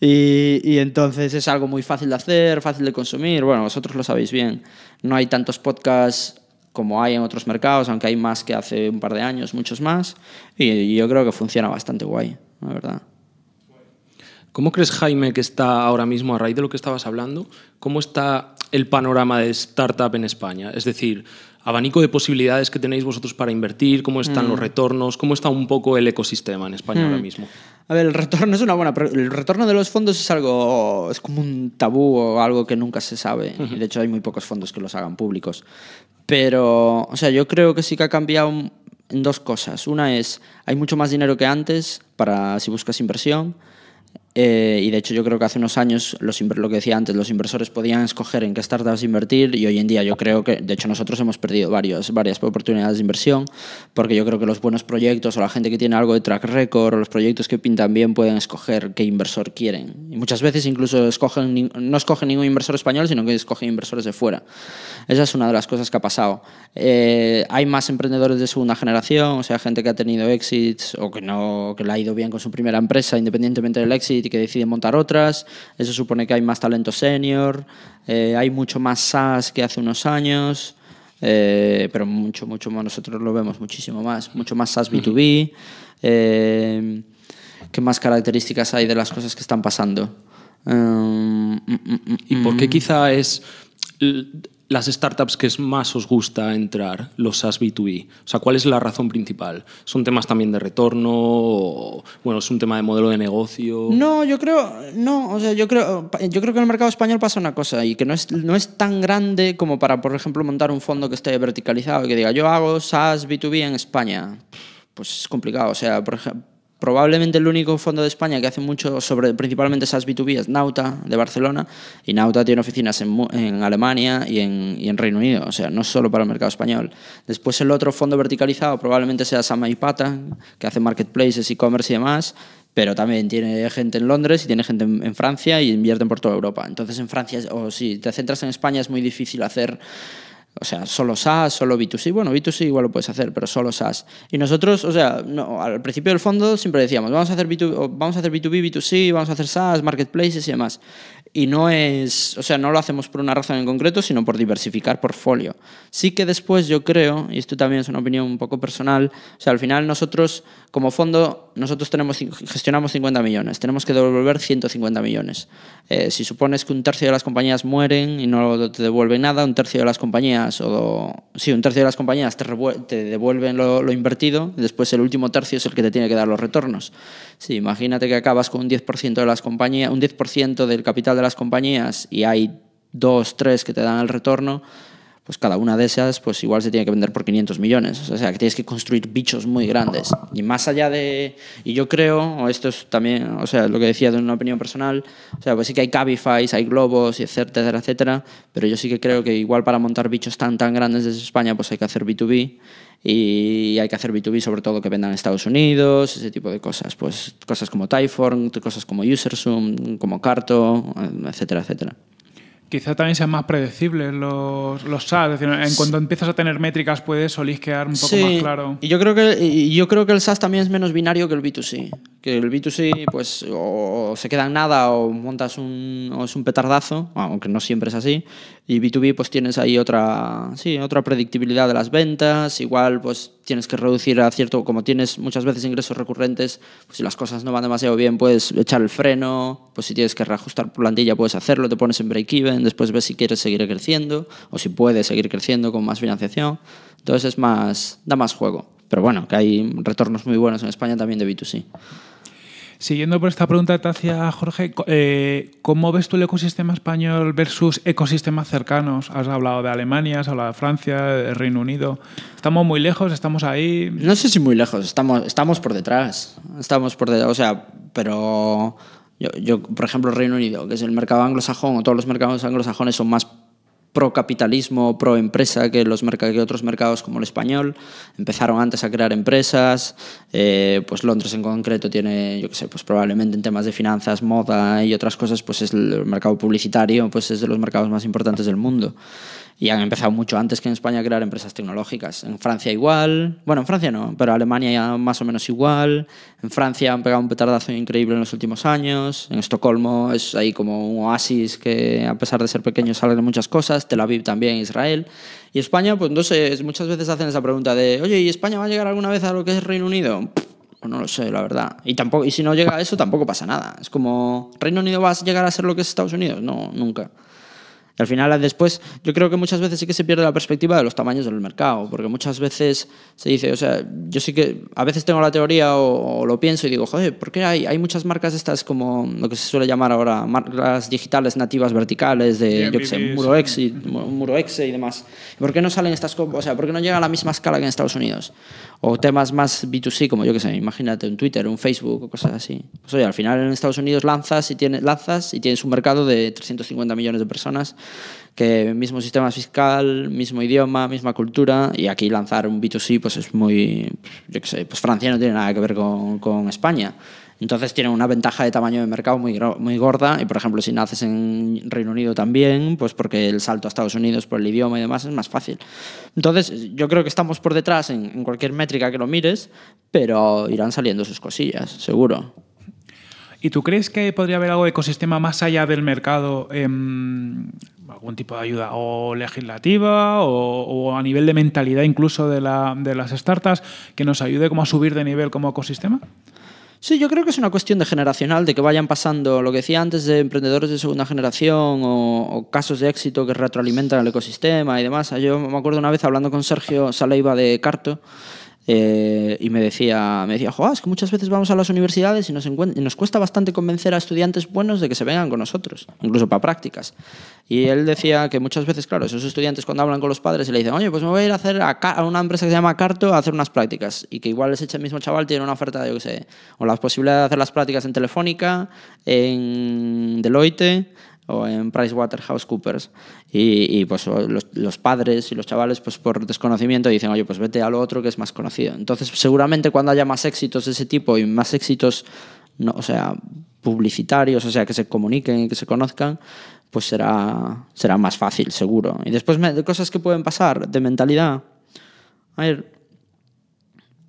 Y, y entonces es algo muy fácil de hacer, fácil de consumir, bueno, vosotros lo sabéis bien. No hay tantos podcasts como hay en otros mercados, aunque hay más que hace un par de años, muchos más. Y yo creo que funciona bastante guay, la verdad. ¿Cómo crees, Jaime, que está ahora mismo, a raíz de lo que estabas hablando, cómo está el panorama de startup en España? Es decir, abanico de posibilidades que tenéis vosotros para invertir, cómo están los mm. retornos, cómo está un poco el ecosistema en España ahora mm. mismo. A ver, el retorno es una buena. el retorno de los fondos es algo. Es como un tabú o algo que nunca se sabe. y De hecho, hay muy pocos fondos que los hagan públicos. Pero, o sea, yo creo que sí que ha cambiado en dos cosas. Una es, hay mucho más dinero que antes para si buscas inversión. Eh, y de hecho yo creo que hace unos años, los, lo que decía antes, los inversores podían escoger en qué startups invertir y hoy en día yo creo que, de hecho nosotros hemos perdido varios, varias oportunidades de inversión porque yo creo que los buenos proyectos o la gente que tiene algo de track record o los proyectos que pintan bien pueden escoger qué inversor quieren. Y muchas veces incluso escogen, no escogen ningún inversor español, sino que escogen inversores de fuera. Esa es una de las cosas que ha pasado. Eh, hay más emprendedores de segunda generación, o sea, gente que ha tenido exits o que, no, que le ha ido bien con su primera empresa independientemente del exit y que deciden montar otras, eso supone que hay más talento senior, eh, hay mucho más SaaS que hace unos años, eh, pero mucho, mucho más, nosotros lo vemos muchísimo más, mucho más SaaS B2B, eh, ¿qué más características hay de las cosas que están pasando? Mm, mm, mm, ¿Y porque quizá es las startups que más os gusta entrar, los SaaS B2B? O sea, ¿cuál es la razón principal? ¿Son temas también de retorno? O, bueno, ¿es un tema de modelo de negocio? No, yo creo, no, sea, yo creo, yo creo que en el mercado español pasa una cosa y que no es, no es tan grande como para, por ejemplo, montar un fondo que esté verticalizado y que diga, yo hago SaaS B2B en España. Pues es complicado, o sea, por ejemplo probablemente el único fondo de España que hace mucho sobre principalmente esas B2B es Nauta de Barcelona y Nauta tiene oficinas en, Alemania y en, y Reino Unido, o sea, no solo para el mercado español. Después el otro fondo verticalizado probablemente sea Sama y que hace marketplaces, e-commerce y demás, pero también tiene gente en Londres y tiene gente en, Francia y invierten por toda Europa. Entonces en Francia, o si te centras en España es muy difícil hacer o sea, solo SaaS, solo B2C. Bueno, B2C igual lo puedes hacer, pero solo SaaS. Y nosotros, o sea, no, al principio del fondo siempre decíamos, vamos a, hacer b vamos a hacer B2B, B2C, vamos a hacer SaaS, marketplaces y demás. Y no es, o sea, no lo hacemos por una razón en concreto, sino por diversificar portfolio. Sí que después yo creo, y esto también es una opinión un poco personal, o sea, al final nosotros como fondo, nosotros tenemos, gestionamos 50 millones, tenemos que devolver 150 millones. Eh, si supones que un tercio de las compañías mueren y no te devuelven nada, un tercio de las compañías, o sí, un tercio de las compañías te, te devuelven lo, invertido, después el último tercio es el que te tiene que dar los retornos. Sí, imagínate que acabas con un 10% de las compañías, un 10% del capital de las compañías y hay dos, tres que te dan el retorno, pues cada una de esas pues igual se tiene que vender por 500 millones. O sea, que tienes que construir bichos muy grandes. Y más allá de... Y yo creo, o esto es también, o sea, lo que decía de una opinión personal, o sea, pues sí que hay Cabify, hay Globos, etcétera, etcétera, pero yo sí que creo que igual para montar bichos tan, tan grandes desde España pues hay que hacer B2B y hay que hacer B2B sobre todo que vendan en Estados Unidos, ese tipo de cosas, pues cosas como Typeform, cosas como UserZoom, como Carto, etcétera, etcétera. Quizá también sean más predecibles los, los SAS. Es decir, en cuanto empiezas a tener métricas puedes olisquear un poco más claro. Y yo creo que yo creo que el SAS también es menos binario que el B2C. Que el B2C, pues, o se queda en nada, o montas un, o es un petardazo, aunque no siempre es así. Y B2B pues tienes ahí otra, sí, otra predictibilidad de las ventas, igual pues tienes que reducir a cierto, como tienes muchas veces ingresos recurrentes, pues, si las cosas no van demasiado bien puedes echar el freno, pues si tienes que reajustar plantilla puedes hacerlo, te pones en break-even, después ves si quieres seguir creciendo o si puedes seguir creciendo con más financiación. Entonces es más, da más juego. Pero bueno, que hay retornos muy buenos en España también de B2C. Siguiendo por esta pregunta que hacía Jorge, eh, ¿cómo ves tú el ecosistema español versus ecosistemas cercanos? Has hablado de Alemania, has hablado de Francia, del Reino Unido. ¿Estamos muy lejos? ¿Estamos ahí? No sé si muy lejos, estamos, estamos por detrás. Estamos por detrás, o sea, pero yo, yo, por ejemplo, el Reino Unido, que es el mercado anglosajón, o todos los mercados anglosajones son más pro-capitalismo, pro-empresa que, los otros mercados como el español. Empezaron antes a crear empresas, eh, pues Londres en concreto tiene, yo que sé, pues probablemente en temas de finanzas, moda y otras cosas, pues es el mercado publicitario, pues es de los mercados más importantes del mundo y han empezado mucho antes que en España a crear empresas tecnológicas. En Francia igual, bueno, en Francia no, pero Alemania ya más o menos igual. En Francia han pegado un petardazo increíble en los últimos años. En Estocolmo es ahí como un oasis que a pesar de ser pequeño salen muchas cosas. Tel Aviv también, Israel. Y España, pues no sé, muchas veces hacen esa pregunta de, oye, ¿y España va a llegar alguna vez a lo que es Reino Unido? Pues no lo sé, la verdad. Y, tampoco, y si no llega a eso, tampoco pasa nada. Es como, ¿Reino Unido va a llegar a ser lo que es Estados Unidos? No, nunca al final, después, yo creo que muchas veces sí que se pierde la perspectiva de los tamaños del mercado, porque muchas veces se dice, o sea, yo sí que a veces tengo la teoría o, lo pienso y digo, joder, ¿por qué hay, muchas marcas estas como lo que se suele llamar ahora marcas digitales nativas verticales de, yo qué sé, muro muro y demás? ¿Por qué no salen estas, cosas? o sea, por qué no llega a la misma escala que en Estados Unidos? O temas más B2C, como yo qué sé, imagínate un Twitter, un Facebook o cosas así. o pues oye, al final en Estados Unidos lanzas y, tienes, lanzas y tienes un mercado de 350 millones de personas que mismo sistema fiscal, mismo idioma, misma cultura, y aquí lanzar un B2C pues es muy, yo qué sé, pues Francia no tiene nada que ver con, España. Entonces tienen una ventaja de tamaño de mercado muy, muy gorda y, por ejemplo, si naces en Reino Unido también, pues porque el salto a Estados Unidos por el idioma y demás es más fácil. Entonces yo creo que estamos por detrás en cualquier métrica que lo mires, pero irán saliendo sus cosillas, seguro. ¿Y tú crees que podría haber algo de ecosistema más allá del mercado? Em, algún tipo de ayuda o legislativa o, a nivel de mentalidad incluso de, las startups que nos ayude como a subir de nivel como ecosistema? Sí, yo creo que es una cuestión de generacional, de que vayan pasando lo que decía antes de emprendedores de segunda generación o, casos de éxito que retroalimentan el ecosistema y demás. Yo me acuerdo una vez hablando con Sergio Saleiva de Carto, eh, y me decía, me decía, Joder, es que muchas veces vamos a las universidades y nos, nos cuesta bastante convencer a estudiantes buenos de que se vengan con nosotros, incluso para prácticas. Y él decía que muchas veces, claro, esos estudiantes cuando hablan con los padres y le dicen, oye, pues me voy a ir a hacer a, a una empresa que se llama Carto a hacer unas prácticas. Y que igual ese mismo chaval tiene una oferta, yo qué sé, o la posibilidad de hacer las prácticas en Telefónica, en Deloitte, o en PricewaterhouseCoopers. Y, y pues los, padres y los chavales, pues por desconocimiento, dicen, oye, pues vete a lo otro que es más conocido. Entonces, seguramente cuando haya más éxitos de ese tipo y más éxitos, o sea, publicitarios, o sea, que se comuniquen y que se conozcan, pues será, será más fácil, seguro. Y después, de cosas que pueden pasar, de mentalidad. A ver,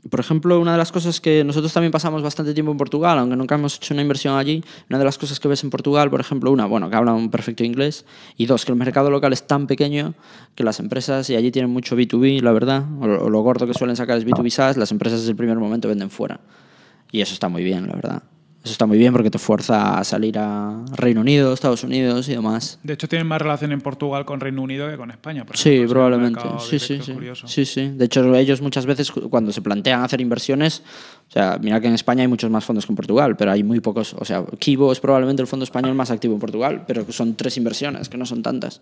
por ejemplo, una de las cosas que nosotros también pasamos bastante tiempo en Portugal, aunque nunca hemos hecho una inversión allí, una de las cosas que ves en Portugal, por ejemplo, una, bueno, que hablan un perfecto inglés, y dos, que el mercado local es tan pequeño que las empresas, y allí tienen mucho B2B, la verdad, o lo, gordo que suelen sacar es B2B SaaS, las empresas desde el primer momento venden fuera. Y eso está muy bien, la verdad. Eso está muy bien porque te fuerza a salir a Reino Unido, Estados Unidos y demás. De hecho, tienen más relación en Portugal con Reino Unido que con España. sí, probablemente. Sí, sí, sí. sí, sí. De hecho, ellos muchas veces cuando se plantean hacer inversiones, o sea, mira que en España hay muchos más fondos que en Portugal, pero hay muy pocos. O sea, Kibo es probablemente el fondo español más activo en Portugal, pero son tres inversiones, que no son tantas.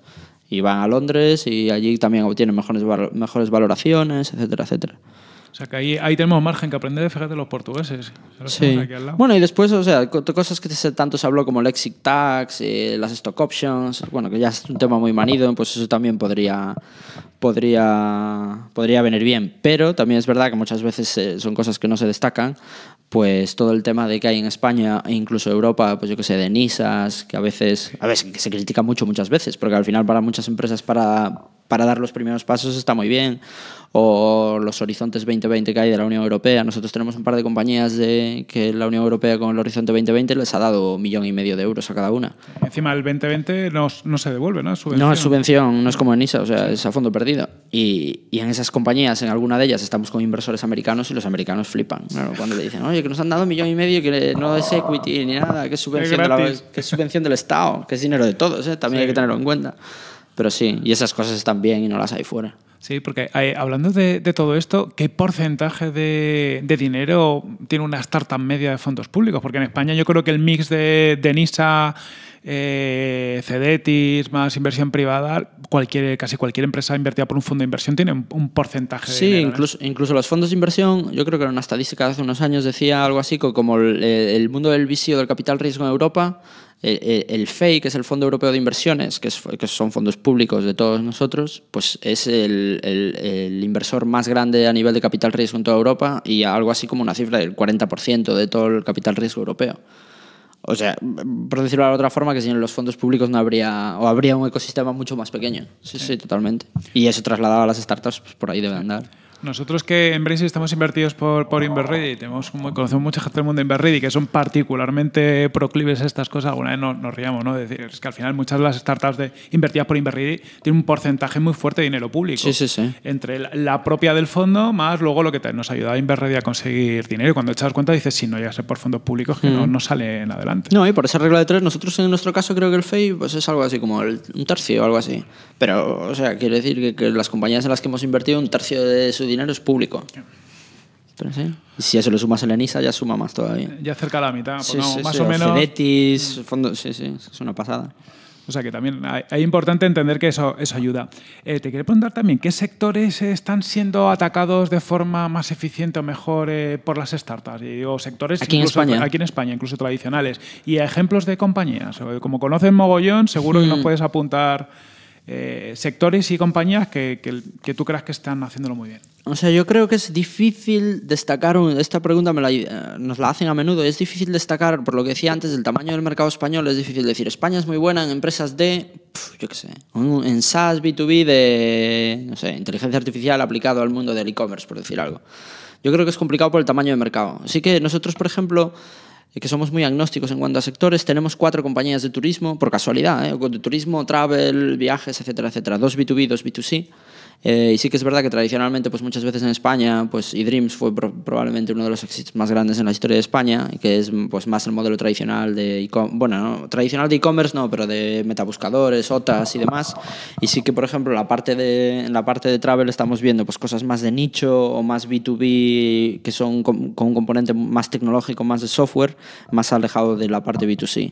Y van a Londres y allí también obtienen mejores, mejores valoraciones, etcétera, etcétera. O sea que ahí, tenemos margen que aprender, fíjate, los portugueses. Sí. Bueno, y después, o sea, cosas que tanto se habló como el exit tax, eh, las stock options, bueno, que ya es un tema muy manido, pues eso también podría, podría, podría venir bien. Pero también es verdad que muchas veces eh, son cosas que no se destacan, pues todo el tema de que hay en España e incluso Europa, pues yo que sé, de NISAs, que a veces, a veces que se critica mucho muchas veces, porque al final para muchas empresas para, para dar los primeros pasos está muy bien o los horizontes 2020 que hay de la Unión Europea. Nosotros tenemos un par de compañías de, que la Unión Europea con el horizonte 2020 les ha dado un millón y medio de euros a cada una. Encima el 2020 no, no se devuelve, ¿no? No es subvención, no es como en ISA, o sea, es a fondo perdido. Y, y, en esas compañías, en alguna de ellas, estamos con inversores americanos y los americanos flipan. cuando le dicen, oye, que nos han dado un millón y medio, que no es equity ni nada, que es subvención, del Estado, que es dinero de todos, ¿eh? también hay que tenerlo en cuenta. Pero sí, y esas cosas están bien y no las hay fuera. Sí, porque eh, hablando de, todo esto, ¿qué porcentaje de, dinero tiene una startup media de fondos públicos? Porque en España yo creo que el mix de, NISA, eh, Cedetis, más inversión privada, cualquier, casi cualquier empresa invertida por un fondo de inversión tiene un, porcentaje. Sí, de dinero, ¿eh? incluso, incluso los fondos de inversión, yo creo que era una estadística hace unos años, decía algo así como el, eh, el mundo del vicio del capital riesgo en Europa el, FEI, que es el Fondo Europeo de Inversiones, que, son fondos públicos de todos nosotros, pues es el, inversor más grande a nivel de capital riesgo en toda Europa y algo así como una cifra del 40% de todo el capital riesgo europeo. O sea, por decirlo de otra forma, que sin los fondos públicos no habría, o habría un ecosistema mucho más pequeño. Sí, sí, totalmente. Y eso trasladaba a las startups, pues, por ahí deben andar. Nosotros que en Brace estamos invertidos por, por Inverready, tenemos, conocemos mucha gente del mundo de Inverready que son particularmente proclives a estas cosas, alguna vez nos, nos riamos, ¿no? Es decir, es que al final muchas de las startups de, invertidas por Inverready tienen un porcentaje muy fuerte de dinero público. Sí, sí, sí. Entre la, propia del fondo más luego lo que nos ayuda a Inverready a conseguir dinero. Y cuando echas cuenta dices, si no ya sé por fondos públicos que mm. no, sale en adelante. No, y por esa regla de tres, nosotros en nuestro caso creo que el FEI pues, es algo así como un tercio o algo así. Pero, o sea, quiere decir que, las compañías en las que hemos invertido un tercio de su dinero es público. si eso lo sumas a la NISA, ya suma más todavía. Eh, ya cerca de la mitad, sí, pues sí, más o menos. fondos, sí, sí, es una pasada. O sea que también es importante entender que eso, eso ayuda. Eh, te quería preguntar también, ¿qué sectores están siendo atacados de forma más eficiente o mejor eh, por las startups? Y digo, sectores aquí en España. Aquí en España, incluso tradicionales. Y ejemplos de compañías. Como conocen Mogollón, seguro que nos hmm. puedes apuntar eh, sectores y compañías que, tú creas que están haciéndolo muy bien? O sea, yo creo que es difícil destacar, esta pregunta me eh, nos la hacen a menudo, es difícil destacar, por lo que decía antes, del tamaño del mercado español, es difícil decir, España es muy buena en empresas de, yo qué sé, en SaaS, B2B, de, no sé, inteligencia artificial aplicado al mundo del e-commerce, por decir algo. Yo creo que es complicado por el tamaño del mercado. Así que nosotros, por ejemplo, que somos muy agnósticos en cuanto a sectores. Tenemos cuatro compañías de turismo, por casualidad, ¿eh? de turismo, travel, viajes, etcétera, etcétera. Dos B2B, dos B2C. Eh, y sí que es verdad que tradicionalmente, pues muchas veces en España, pues eDreams fue probablemente uno de los éxitos más grandes en la historia de España, que es pues más el modelo tradicional de e bueno, tradicional de e-commerce no, pero de metabuscadores, OTAs y demás. Y sí que, por ejemplo, la parte de, en la parte de travel estamos viendo pues cosas más de nicho o más B2B que son con, con un componente más tecnológico, más de software, más alejado de la parte B2C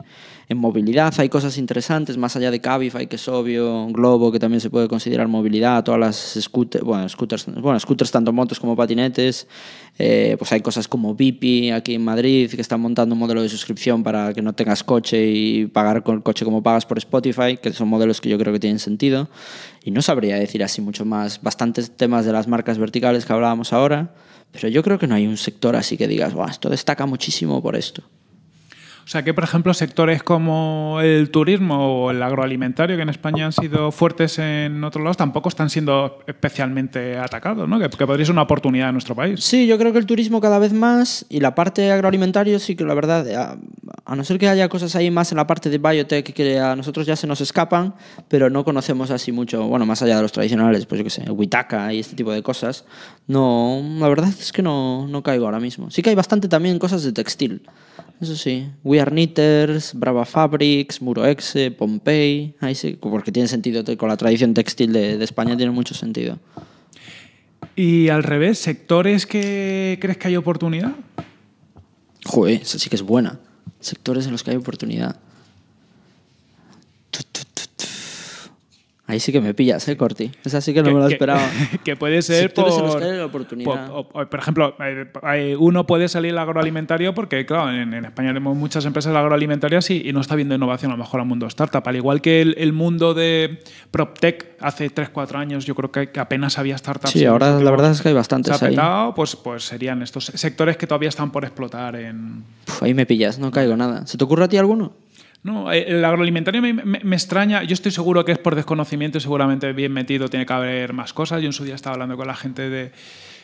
en movilidad hay cosas interesantes, más allá de Cabify, que es obvio, Globo, que también se puede considerar movilidad, todas las scooters, bueno, scooters, tanto motos como patinetes, eh, pues hay cosas como Bipi aquí en Madrid, que están montando un modelo de suscripción para que no tengas coche y pagar con el coche como pagas por Spotify, que son modelos que yo creo que tienen sentido. Y no sabría decir así mucho más, bastantes temas de las marcas verticales que hablábamos ahora, pero yo creo que no hay un sector así que digas, esto destaca muchísimo por esto. O sea que, por ejemplo, sectores como el turismo o el agroalimentario, que en España han sido fuertes en otros lados, tampoco están siendo especialmente atacados, ¿no? Que, podría ser una oportunidad en nuestro país. Sí, yo creo que el turismo cada vez más y la parte agroalimentaria, sí que la verdad, a, no ser que haya cosas ahí más en la parte de biotech que a nosotros ya se nos escapan, pero no conocemos así mucho, bueno, más allá de los tradicionales, pues yo qué sé, Huitaca y este tipo de cosas. No, la verdad es que no, no caigo ahora mismo. Sí que hay bastante también cosas de textil eso sí. We Are Knitters, Brava Fabrics, Muroexe, Pompey. Ahí sí, porque tiene sentido con la tradición textil de, España, tiene mucho sentido. Y al revés, ¿sectores que crees que hay oportunidad? Joder, eso sí que es buena. Sectores en los que hay oportunidad. Ahí sí que me pillas, ¿eh, Corti? Es así que no me lo esperaba. <laughs> Que, puede ser si por, oportunidad. Por, ejemplo, eh, eh, uno puede salir al agroalimentario porque, claro, en, España tenemos muchas empresas agroalimentarias y, no está viendo innovación a lo mejor al mundo startup. Al igual que el, mundo de PropTech hace 3-4 años, yo creo que, apenas había startups. Sí, ahora la verdad es que hay bastantes. Se Pues, pues serían estos sectores que todavía están por explotar. en... ahí me pillas, no caigo nada. ¿Se te ocurre a ti alguno? No, eh, el agroalimentario me, extraña, yo estoy seguro que es por desconocimiento y seguramente bien metido tiene que haber más cosas. Yo en su día estaba hablando con la gente de,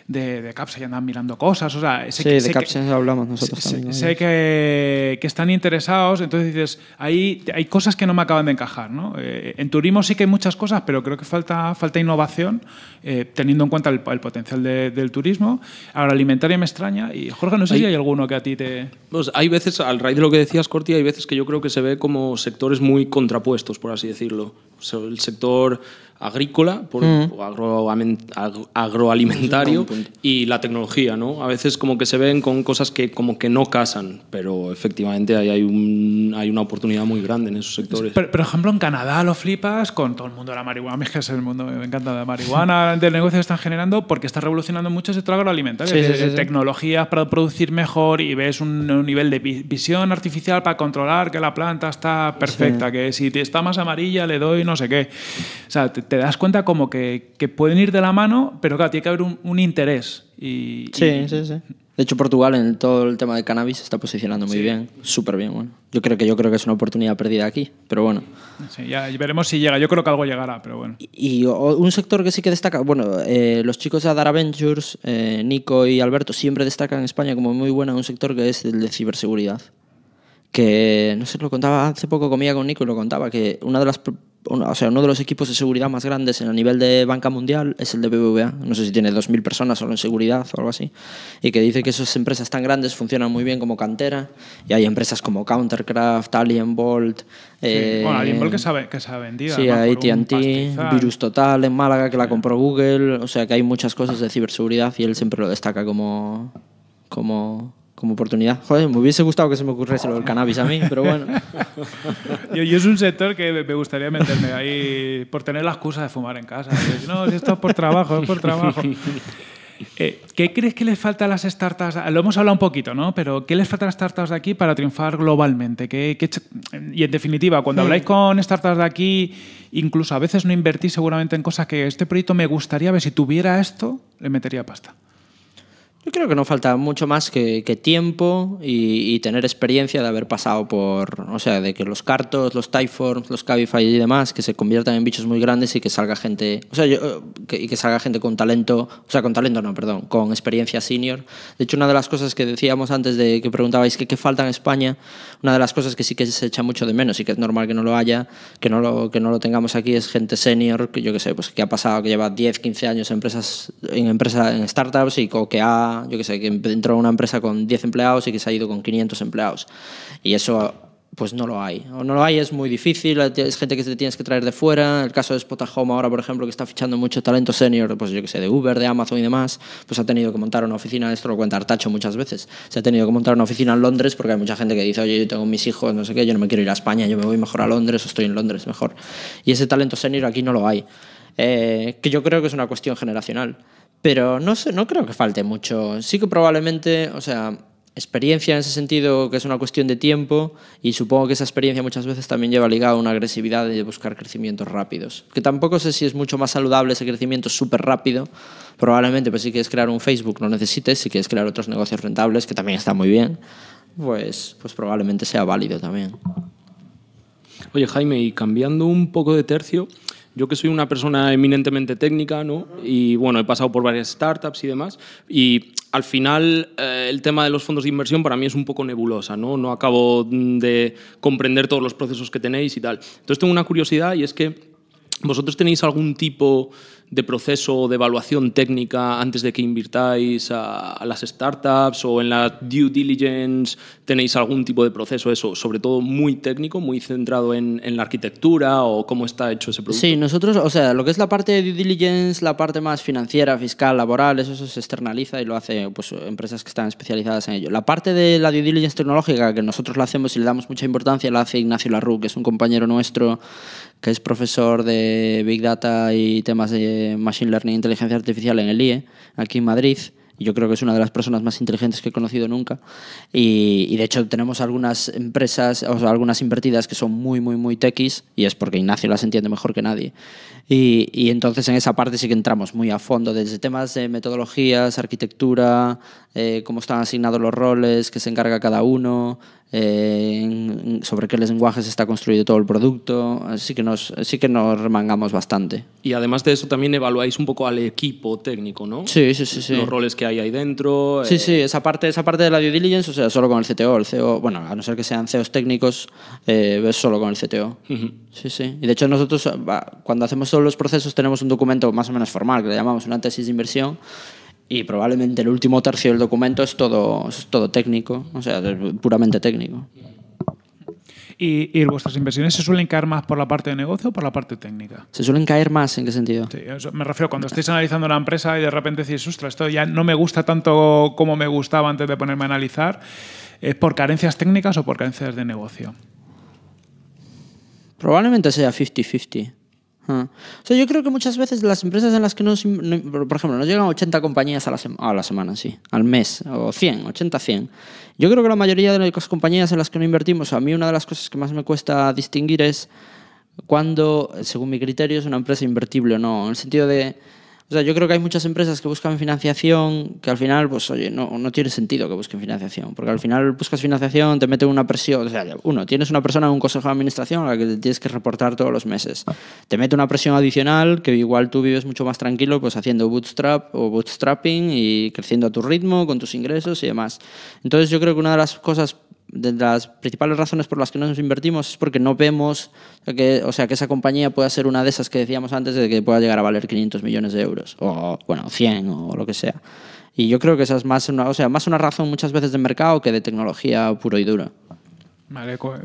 de, de CAPSA y andan mirando cosas. O sea, sé sí, que, de CAPSA hablamos nosotros sé, Sé, que, que, están interesados, entonces dices, hay, hay cosas que no me acaban de encajar. ¿no? Eh, en turismo sí que hay muchas cosas, pero creo que falta, falta innovación, eh, teniendo en cuenta el, potencial del turismo. Ahora, alimentaria me extraña. Y Jorge, no sé si hay alguno que a ti te... Pues, hay veces, al raíz de lo que decías, Corti, hay veces que yo creo que se ve como sectores muy contrapuestos, por así decirlo. el sector agrícola, por, mm. agroalimentario y la tecnología, ¿no? A veces como que se ven con cosas que como que no casan, pero efectivamente ahí hay, un, hay una oportunidad muy grande en esos sectores. Por, ejemplo, en Canadá lo flipas con todo el mundo de la marihuana, es que es el mundo, me encanta la marihuana, <laughs> del negocio que están generando porque está revolucionando mucho el sector agroalimentario, sí, tecnologías para producir mejor y ves un, un, nivel de visión artificial para controlar que la planta está perfecta, que si está más amarilla le doy no sé qué. O sea, te, te das cuenta como que, pueden ir de la mano, pero claro, tiene que haber un, interés. Y, sí, sí, sí. De hecho, Portugal en todo el tema de cannabis está posicionando muy bien, súper bien. Bueno, yo creo que yo creo que es una oportunidad perdida aquí, pero bueno. ya veremos si llega. Yo creo que algo llegará, pero bueno. Y, un sector que sí que destaca, bueno, eh, los chicos de Adara Ventures, eh, Nico y Alberto siempre destacan en España como muy buena un sector que es el de ciberseguridad que, no sé, lo contaba hace poco, comía con Nico y lo contaba, que una de las, sea, uno de los equipos de seguridad más grandes en el nivel de banca mundial es el de BBVA. No sé si tiene 2.000 personas solo en seguridad o algo así. Y que dice que esas empresas tan grandes funcionan muy bien como cantera. Y hay empresas como Countercraft, Alien bueno, eh, Alien que se que vendido. Sí, ATT, Virus Total en Málaga que la compró Google. O sea que hay muchas cosas de ciberseguridad y él siempre lo destaca como. como como oportunidad. Joder, me hubiese gustado que se me ocurriese lo del cannabis a mí, pero bueno. <laughs> yo, es un sector que me gustaría meterme ahí por tener la excusa de fumar en casa. No, esto es por trabajo, es por trabajo. Eh, ¿Qué crees que les falta a las startups? Lo hemos hablado un poquito, ¿no? Pero ¿qué les falta a las startups de aquí para triunfar globalmente? y en definitiva, cuando habláis con startups de aquí, incluso a veces no invertís seguramente en cosas que este proyecto me gustaría ver si tuviera esto, le metería pasta. Yo creo que no falta mucho más que, tiempo y, tener experiencia de haber pasado por, o sea, de que los cartos, los typeforms, los cabify y demás, que se conviertan en bichos muy grandes y que salga gente, o sea, yo, eh, y que salga gente con talento, o sea, con talento no, perdón, con experiencia senior. De hecho, una de las cosas que decíamos antes de que preguntabais que qué falta en España, una de las cosas que sí que se echa mucho de menos y que es normal que no lo haya, que no lo, que no lo tengamos aquí, es gente senior, que yo qué sé, pues que ha pasado, que lleva 10, 15 años en empresas, en, empresas, en startups y que ha yo qué sé, que entró a una empresa con 10 empleados y que se ha ido con 500 empleados. Y eso pues no lo hay. O no lo hay, es muy difícil, es gente que te tienes que traer de fuera. El caso de Spotahome ahora, por ejemplo, que está fichando mucho talento senior, pues yo que sé, de Uber, de Amazon y demás, pues ha tenido que montar una oficina, esto lo cuenta Artacho muchas veces, se ha tenido que montar una oficina en Londres porque hay mucha gente que dice, oye, yo tengo mis hijos, no sé qué, yo no me quiero ir a España, yo me voy mejor a Londres o estoy en Londres mejor. Y ese talento senior aquí no lo hay, eh, que yo creo que es una cuestión generacional. Pero no sé, no creo que falte mucho. Sí que probablemente, o sea, experiencia en ese sentido, que es una cuestión de tiempo, y supongo que esa experiencia muchas veces también lleva ligada a una agresividad de buscar crecimientos rápidos. Que tampoco sé si es mucho más saludable ese crecimiento súper rápido. Probablemente, pues si quieres crear un Facebook, no necesites, si quieres crear otros negocios rentables, que también está muy bien, pues, pues probablemente sea válido también. Oye, Jaime, y cambiando un poco de tercio, yo que soy una persona eminentemente técnica, ¿no? Y bueno, he pasado por varias startups y demás. Y al final eh, el tema de los fondos de inversión para mí es un poco nebulosa, ¿no? No acabo de comprender todos los procesos que tenéis y tal. Entonces tengo una curiosidad y es que vosotros tenéis algún tipo de proceso de evaluación técnica antes de que invirtáis a, las startups o en la due diligence tenéis algún tipo de proceso, eso, sobre todo muy técnico, muy centrado en, la arquitectura o cómo está hecho ese producto? Sí, nosotros, o sea, lo que es la parte de due diligence, la parte más financiera, fiscal, laboral, eso, se externaliza y lo hace pues, empresas que están especializadas en ello. La parte de la due diligence tecnológica, que nosotros la hacemos y le damos mucha importancia, la hace Ignacio Larru, que es un compañero nuestro que es profesor de Big Data y temas de Machine Learning e Inteligencia Artificial en el IE, aquí en Madrid. Yo creo que es una de las personas más inteligentes que he conocido nunca. Y, de hecho tenemos algunas empresas, o algunas invertidas que son muy, muy, muy techis y es porque Ignacio las entiende mejor que nadie. Y, y entonces en esa parte sí que entramos muy a fondo, desde temas de metodologías, arquitectura, eh, cómo están asignados los roles, qué se encarga cada uno, eh, sobre qué lenguajes está construido todo el producto. Así que, nos, así que nos remangamos bastante. Y además de eso también evaluáis un poco al equipo técnico, ¿no? Sí, sí, sí. sí. Los roles que hay ahí dentro. Sí, eh. sí, esa parte, esa parte de la due diligence, o sea, solo con el CTO. El CEO, bueno, a no ser que sean CEOs técnicos, es solo con el CTO. Sí, sí. Y de hecho nosotros, ah, cuando hacemos todos los procesos, tenemos un documento más o menos formal, que le llamamos una tesis de inversión y probablemente el último tercio del documento es todo, todo técnico, o sea, puramente técnico. ¿Y, vuestras inversiones se suelen caer más por la parte de negocio o por la parte técnica? ¿Se suelen caer más? ¿En qué sentido? me refiero cuando estáis analizando una empresa y de repente decís, ostras, esto ya no me gusta tanto como me gustaba antes de ponerme a analizar, ¿es por carencias técnicas o por carencias de negocio? Probablemente sea 50-50. O yo creo que muchas veces las empresas en las que no, por ejemplo, nos llegan 80 compañías a la, a la, semana, sí, al mes, o 100, 80, 100. Yo creo que la mayoría de las compañías en las que no invertimos, a mí una de las cosas que más me cuesta distinguir es cuando, según mi criterio, es una empresa invertible o no. En el sentido de, yo creo que hay muchas empresas que buscan financiación que al final, pues oye, no, no tiene sentido que busquen financiación, porque al final buscas financiación, te meten una presión, o sea, uno, tienes una persona en un consejo de administración a la que tienes que reportar todos los meses, ah. te mete una presión adicional que igual tú vives mucho más tranquilo pues haciendo bootstrap o bootstrapping y creciendo a tu ritmo, con tus ingresos y demás. Entonces yo creo que una de las cosas de las principales razones por las que no nos invertimos es porque no vemos que, o sea, que esa compañía pueda ser una de esas que decíamos antes de que pueda llegar a valer 500 millones de euros, o bueno, 100 o lo que sea. Y yo creo que esa es más una, o sea, más una razón muchas veces de mercado que de tecnología puro y duro.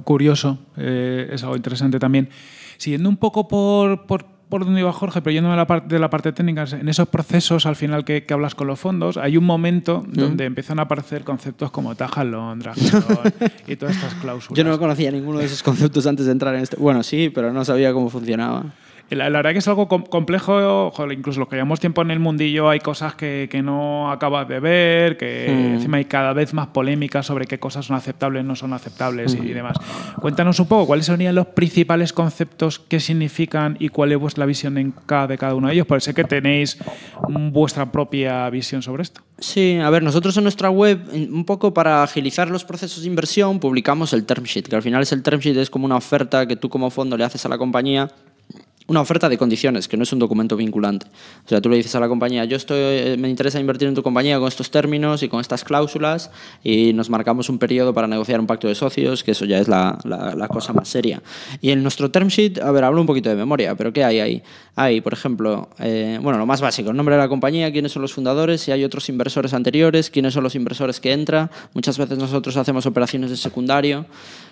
curioso, eh, es algo interesante también. Siguiendo un poco por, por por dónde iba Jorge, pero yéndome a la parte de la parte técnica, en esos procesos al final que, hablas con los fondos, hay un momento mm. donde empiezan a aparecer conceptos como taja Londra y todas estas cláusulas. Yo no conocía ninguno de esos conceptos antes de entrar en este. Bueno, sí, pero no sabía cómo funcionaba. La, verdad verdad que es algo complejo, incluso los que llevamos tiempo en el mundillo hay cosas que, no acabas de ver, que hmm. encima hay cada vez más polémicas sobre qué cosas son aceptables, no son aceptables y hmm. demás. Cuéntanos un poco cuáles serían los principales conceptos que significan y cuál es vuestra visión en cada, de cada uno de ellos, Parece que tenéis vuestra propia visión sobre esto. Sí, a ver, nosotros en nuestra web, un poco para agilizar los procesos de inversión, publicamos el term sheet, que al final es el term sheet, es como una oferta que tú como fondo le haces a la compañía una oferta de condiciones, que no es un documento vinculante. O sea, tú le dices a la compañía, yo estoy, eh, me interesa invertir en tu compañía con estos términos y con estas cláusulas y nos marcamos un periodo para negociar un pacto de socios, que eso ya es la, cosa más seria. Y en nuestro term sheet, a ver, hablo un poquito de memoria, pero ¿qué hay ahí? Hay, por ejemplo, eh, bueno, lo más básico, el nombre de la compañía, quiénes son los fundadores, si hay otros inversores anteriores, quiénes son los inversores que entra. Muchas veces nosotros hacemos operaciones de secundario.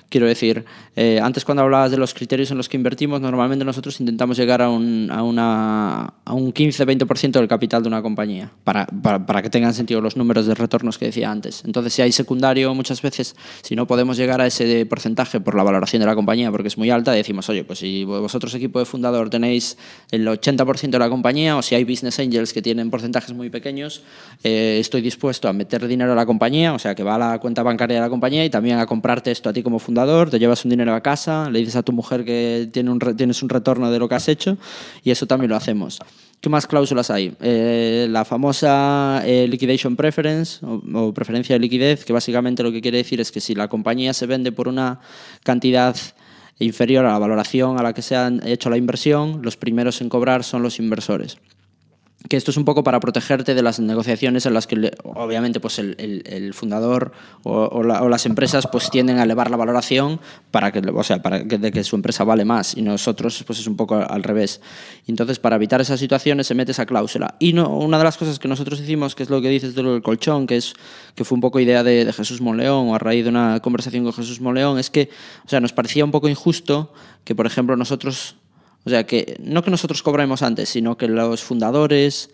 Quiero decir, eh, antes cuando hablabas de los criterios en los que invertimos, normalmente nosotros intentamos llegar a un, a a un 15-20% del capital de una compañía, para, para, que tengan sentido los números de retornos que decía antes. Entonces, si hay secundario, muchas veces, si no podemos llegar a ese porcentaje por la valoración de la compañía, porque es muy alta, decimos, oye, pues si vosotros equipo de fundador tenéis el 80% de la compañía, o si hay business angels que tienen porcentajes muy pequeños, eh, estoy dispuesto a meter dinero a la compañía, o sea, que va a la cuenta bancaria de la compañía y también a comprarte esto a ti como fundador te llevas un dinero a casa, le dices a tu mujer que tienes un retorno de lo que has hecho y eso también lo hacemos. ¿Qué más cláusulas hay? Eh, la famosa eh, liquidation preference o, preferencia de liquidez, que básicamente lo que quiere decir es que si la compañía se vende por una cantidad inferior a la valoración a la que se ha hecho la inversión, los primeros en cobrar son los inversores que esto es un poco para protegerte de las negociaciones en las que obviamente pues el, fundador o, las empresas pues tienden a elevar la valoración para que o sea para de que su empresa vale más y nosotros pues es un poco al revés entonces para evitar esas situaciones se mete esa cláusula y una de las cosas que nosotros hicimos que es lo que dices del colchón que es que fue un poco idea de, Jesús Moleón o a raíz de una conversación con Jesús Moleón es que o sea nos parecía un poco injusto que por ejemplo nosotros o sea, que no que nosotros cobramos antes, sino que los fundadores,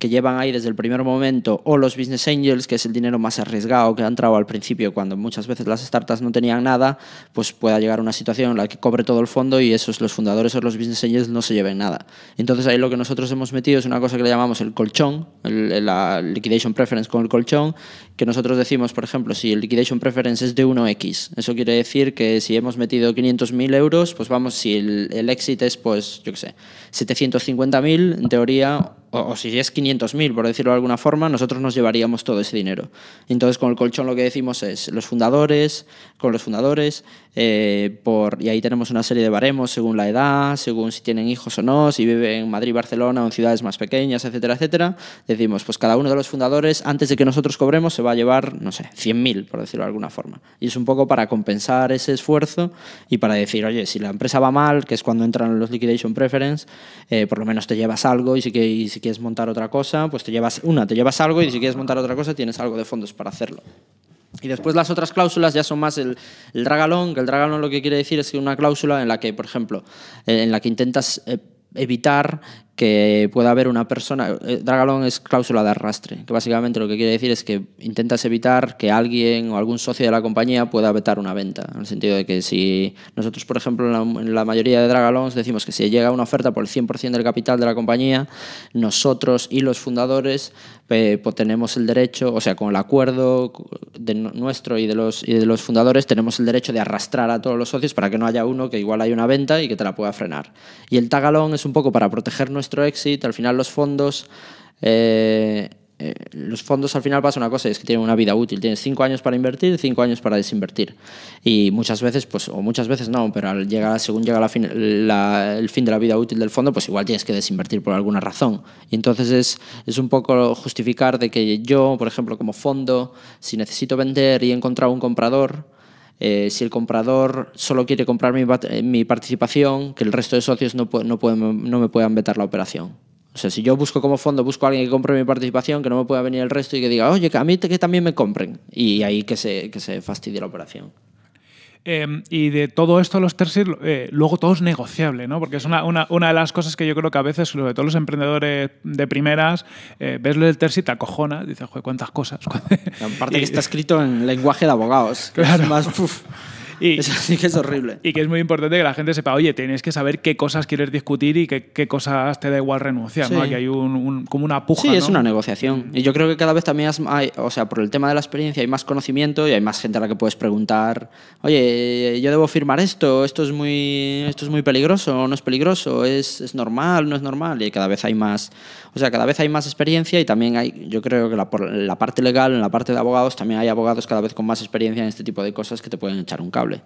que llevan ahí desde el primer momento, o los business angels, que es el dinero más arriesgado que ha entrado al principio, cuando muchas veces las startups no tenían nada, pues pueda llegar una situación en la que cobre todo el fondo y esos los fundadores o los business angels no se lleven nada. Entonces ahí lo que nosotros hemos metido es una cosa que le llamamos el colchón, el, la liquidation preference con el colchón, que nosotros decimos, por ejemplo, si el liquidation preference es de 1x, eso quiere decir que si hemos metido 500.000 euros, pues vamos, si el, el exit es, pues, yo qué sé, 750.000, en teoría, o, si es 500 mil por decirlo de alguna forma, nosotros nos llevaríamos todo ese dinero. Entonces, con el colchón lo que decimos es los fundadores, con los fundadores, eh, por, y ahí tenemos una serie de baremos según la edad, según si tienen hijos o no, si viven en Madrid, Barcelona o en ciudades más pequeñas, etcétera, etcétera. Decimos, pues cada uno de los fundadores, antes de que nosotros cobremos, se va a llevar, no sé, 100.000, por decirlo de alguna forma. Y es un poco para compensar ese esfuerzo y para decir, oye, si la empresa va mal, que es cuando entran los liquidation preference, eh, por lo menos te llevas algo y si, y si quieres montar otra cosa, pues te llevas una, te llevas algo y si quieres montar otra cosa tienes algo de fondos para hacerlo. Y después las otras cláusulas ya son más el, el dragalón, que el dragalón lo que quiere decir es que una cláusula en la que, por ejemplo, eh, en la que intentas eh, evitar que pueda haber una persona. Eh, Dragalon es cláusula de arrastre, que básicamente lo que quiere decir es que intentas evitar que alguien o algún socio de la compañía pueda vetar una venta. En el sentido de que si nosotros, por ejemplo, en la, mayoría de Dragalons decimos que si llega una oferta por el 100% del capital de la compañía, nosotros y los fundadores pues tenemos el derecho, o sea, con el acuerdo de nuestro y de, los, y de los fundadores, tenemos el derecho de arrastrar a todos los socios para que no haya uno que igual haya una venta y que te la pueda frenar. Y el tagalón es un poco para proteger nuestra nuestro exit, al final los fondos... Eh, eh, los fondos al final pasa una cosa, es que tienen una vida útil, tienes cinco años para invertir, cinco años para desinvertir. Y muchas veces, pues, o muchas veces no, pero al llegar, según llega la el fin de la vida útil del fondo, pues igual tienes que desinvertir por alguna razón. Y entonces es, es un poco justificar de que yo, por ejemplo, como fondo, si necesito vender y he encontrado un comprador, eh, si el comprador solo quiere comprar eh, mi, participación, que el resto de socios no, no, me puedan vetar la operación. O sea, si yo busco como fondo, busco a alguien que compre mi participación, que no me pueda venir el resto y que diga, oye, que a mí que también me compren. Y ahí que se, que se fastidie la operación. Em, y de todo esto, los tercios, eh, luego todo es negociable, ¿no? Porque es una, una, de las cosas que yo creo que a veces, sobre todo los emprendedores de primeras, eh, ves el tercio y te acojonas, dices, joder, cuántas cosas. <laughs> Aparte que está escrito en lenguaje de abogados. Claro. es y, <laughs> que es horrible. Y que es muy importante que la gente sepa, oye, tienes que saber qué cosas quieres discutir y qué, cosas te da igual renunciar, ¿no? Aquí hay un, un, como una puja. Sí, es una negociación. Mm. Y yo creo que cada vez también hay, o sea, por el tema de la experiencia hay más conocimiento y hay más gente a la que puedes preguntar, oye, yo debo firmar esto, esto es muy, esto es muy peligroso, no es peligroso, es, es normal, no es normal. Y cada vez hay más o sea, cada vez hay más experiencia y también hay, yo creo que la, la parte legal, en la parte de abogados, también hay abogados cada vez con más experiencia en este tipo de cosas que te pueden echar un cable.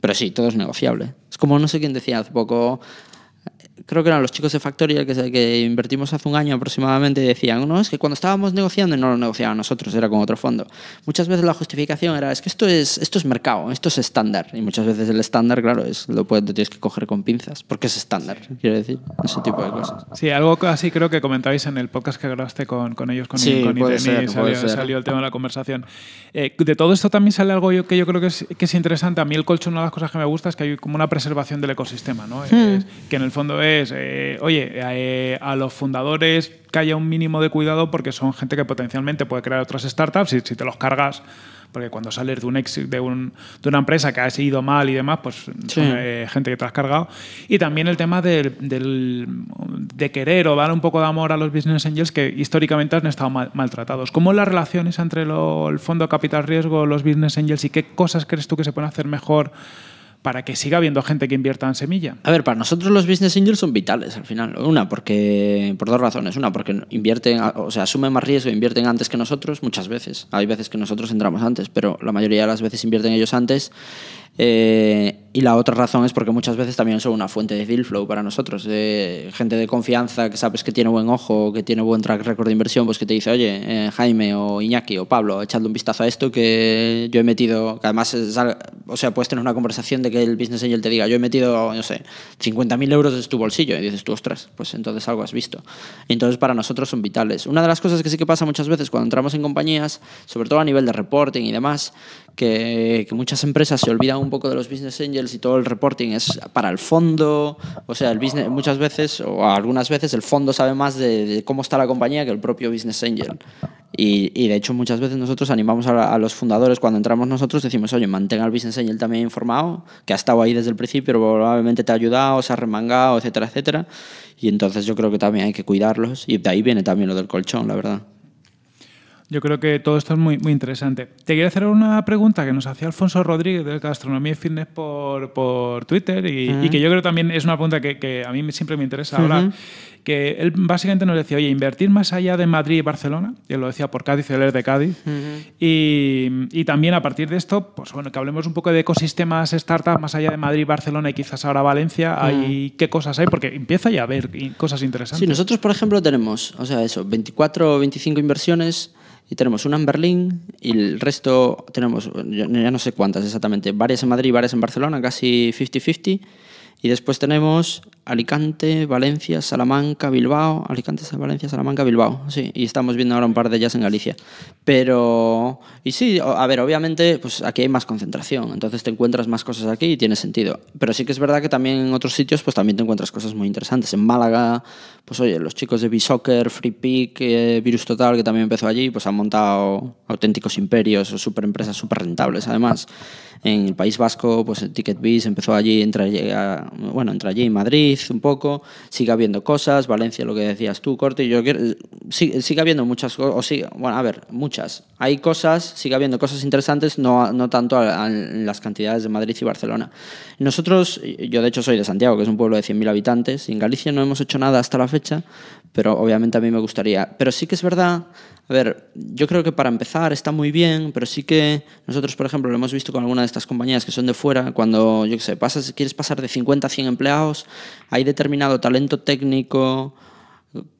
Pero sí, todo es negociable. Es como no sé quién decía hace poco, creo que eran los chicos de factorial que, que invertimos hace un año aproximadamente, decían, no, es que cuando estábamos negociando, y no lo negociaban nosotros, era con otro fondo, muchas veces la justificación era, es que esto es, esto es mercado, esto es estándar, y muchas veces el estándar, claro, es, lo, puedes, tienes que coger con pinzas, porque es estándar, quiero decir, ese tipo de cosas. Sí, algo así creo que comentabais en el podcast que grabaste con, con ellos, con, sí, con Irene, salió, el tema de la conversación. Eh, de todo esto también sale algo yo, que yo creo que es, que es interesante, a mí el colchón, una de las cosas que me gusta es que hay como una preservación del ecosistema, ¿no? Hmm. que en el fondo es pues, eh, oye, eh, a los fundadores que haya un mínimo de cuidado porque son gente que potencialmente puede crear otras startups y si te los cargas, porque cuando sales de, un de, una empresa que ha ido mal y demás, pues son, eh, gente que te has cargado. Y también el tema de querer o dar un poco de amor a los business angels que históricamente han estado maltratados. ¿Cómo las relaciones entre el fondo capital riesgo, los business angels y qué cosas crees tú que se pueden hacer mejor? para que siga habiendo gente que invierta en semilla? A ver, para nosotros los business angels son vitales al final. Una, porque por dos razones. Una, porque invierten, o sea, asumen más riesgo, invierten antes que nosotros muchas veces. Hay veces que nosotros entramos antes, pero la mayoría de las veces invierten ellos antes. Eh, y la otra razón es porque muchas veces también son una fuente de deal flow para nosotros. gente de confianza que sabes que tiene buen ojo, que tiene buen track record de inversión, pues que te dice, oye, eh, Jaime o Iñaki o Pablo, echadle un vistazo a esto que yo he metido, que además, o sea, puedes tener una conversación de que el business angel te diga, yo he metido, no sé, 50.000 euros de tu bolsillo. Y dices tú, ostras, pues entonces algo has visto. entonces para nosotros son vitales. Una de las cosas que sí que pasa muchas veces cuando entramos en compañías, sobre todo a nivel de reporting y demás, que, muchas empresas se olvidan un poco de los business angels y todo el reporting es para el fondo. O sea, el business, muchas veces, o algunas veces, el fondo sabe más de, cómo está la compañía que el propio business angel. Y, de hecho muchas veces nosotros animamos a, los fundadores, cuando entramos nosotros decimos, oye, mantenga al Business Angel también informado, que ha estado ahí desde el principio, probablemente te ha ayudado, se ha remangado, etcétera, etcétera. Y entonces yo creo que también hay que cuidarlos y de ahí viene también lo del colchón, la verdad. Yo creo que todo esto es muy, muy interesante. Te quiero hacer una pregunta que nos hacía Alfonso Rodríguez de Gastronomía y Fitness por, por Twitter y, que yo creo también es una pregunta que, que a mí siempre me interesa ahora. Que él básicamente nos decía, oye, invertir más allá de Madrid y Barcelona, él lo decía por Cádiz, él es de Cádiz, y, y, también a partir de esto, pues bueno, que hablemos un poco de ecosistemas startups más allá de Madrid, Barcelona y quizás ahora Valencia, hay, ¿qué cosas hay? Porque empieza ya a haber cosas interesantes. Sí, nosotros, por ejemplo, tenemos, o sea, eso, 24 o 25 inversiones y tenemos una en Berlín y el resto tenemos, ya no sé cuántas exactamente, varias en Madrid, y varias en Barcelona, casi 50-50. Y después tenemos Alicante, Valencia, Salamanca, Bilbao. Alicante, Valencia, Salamanca, Bilbao. Sí, y estamos viendo ahora un par de ellas en Galicia. Pero. Y sí, a ver, obviamente, pues aquí hay más concentración. Entonces te encuentras más cosas aquí y tiene sentido. Pero sí que es verdad que también en otros sitios, pues también te encuentras cosas muy interesantes. En Málaga, pues oye, los chicos de B-Soccer, Free Peak, eh, Virus Total, que también empezó allí, pues han montado auténticos imperios, super empresas súper rentables, además en el País Vasco, pues TicketBiz empezó allí, entre, a, bueno, entre allí en Madrid un poco, sigue habiendo cosas, Valencia, lo que decías tú, Corte, yo sigue, habiendo muchas cosas, bueno, a ver, muchas. Hay cosas, sigue habiendo cosas interesantes, no, no tanto en las cantidades de Madrid y Barcelona. Nosotros, yo de hecho soy de Santiago, que es un pueblo de 100.000 habitantes, y en Galicia no hemos hecho nada hasta la fecha, pero obviamente a mí me gustaría. Pero sí que es verdad, a ver, yo creo que para empezar está muy bien, pero sí que nosotros, por ejemplo, lo hemos visto con alguna de estas compañías que son de fuera, cuando, yo qué sé, pasas, quieres pasar de 50 a 100 empleados, hay determinado talento técnico,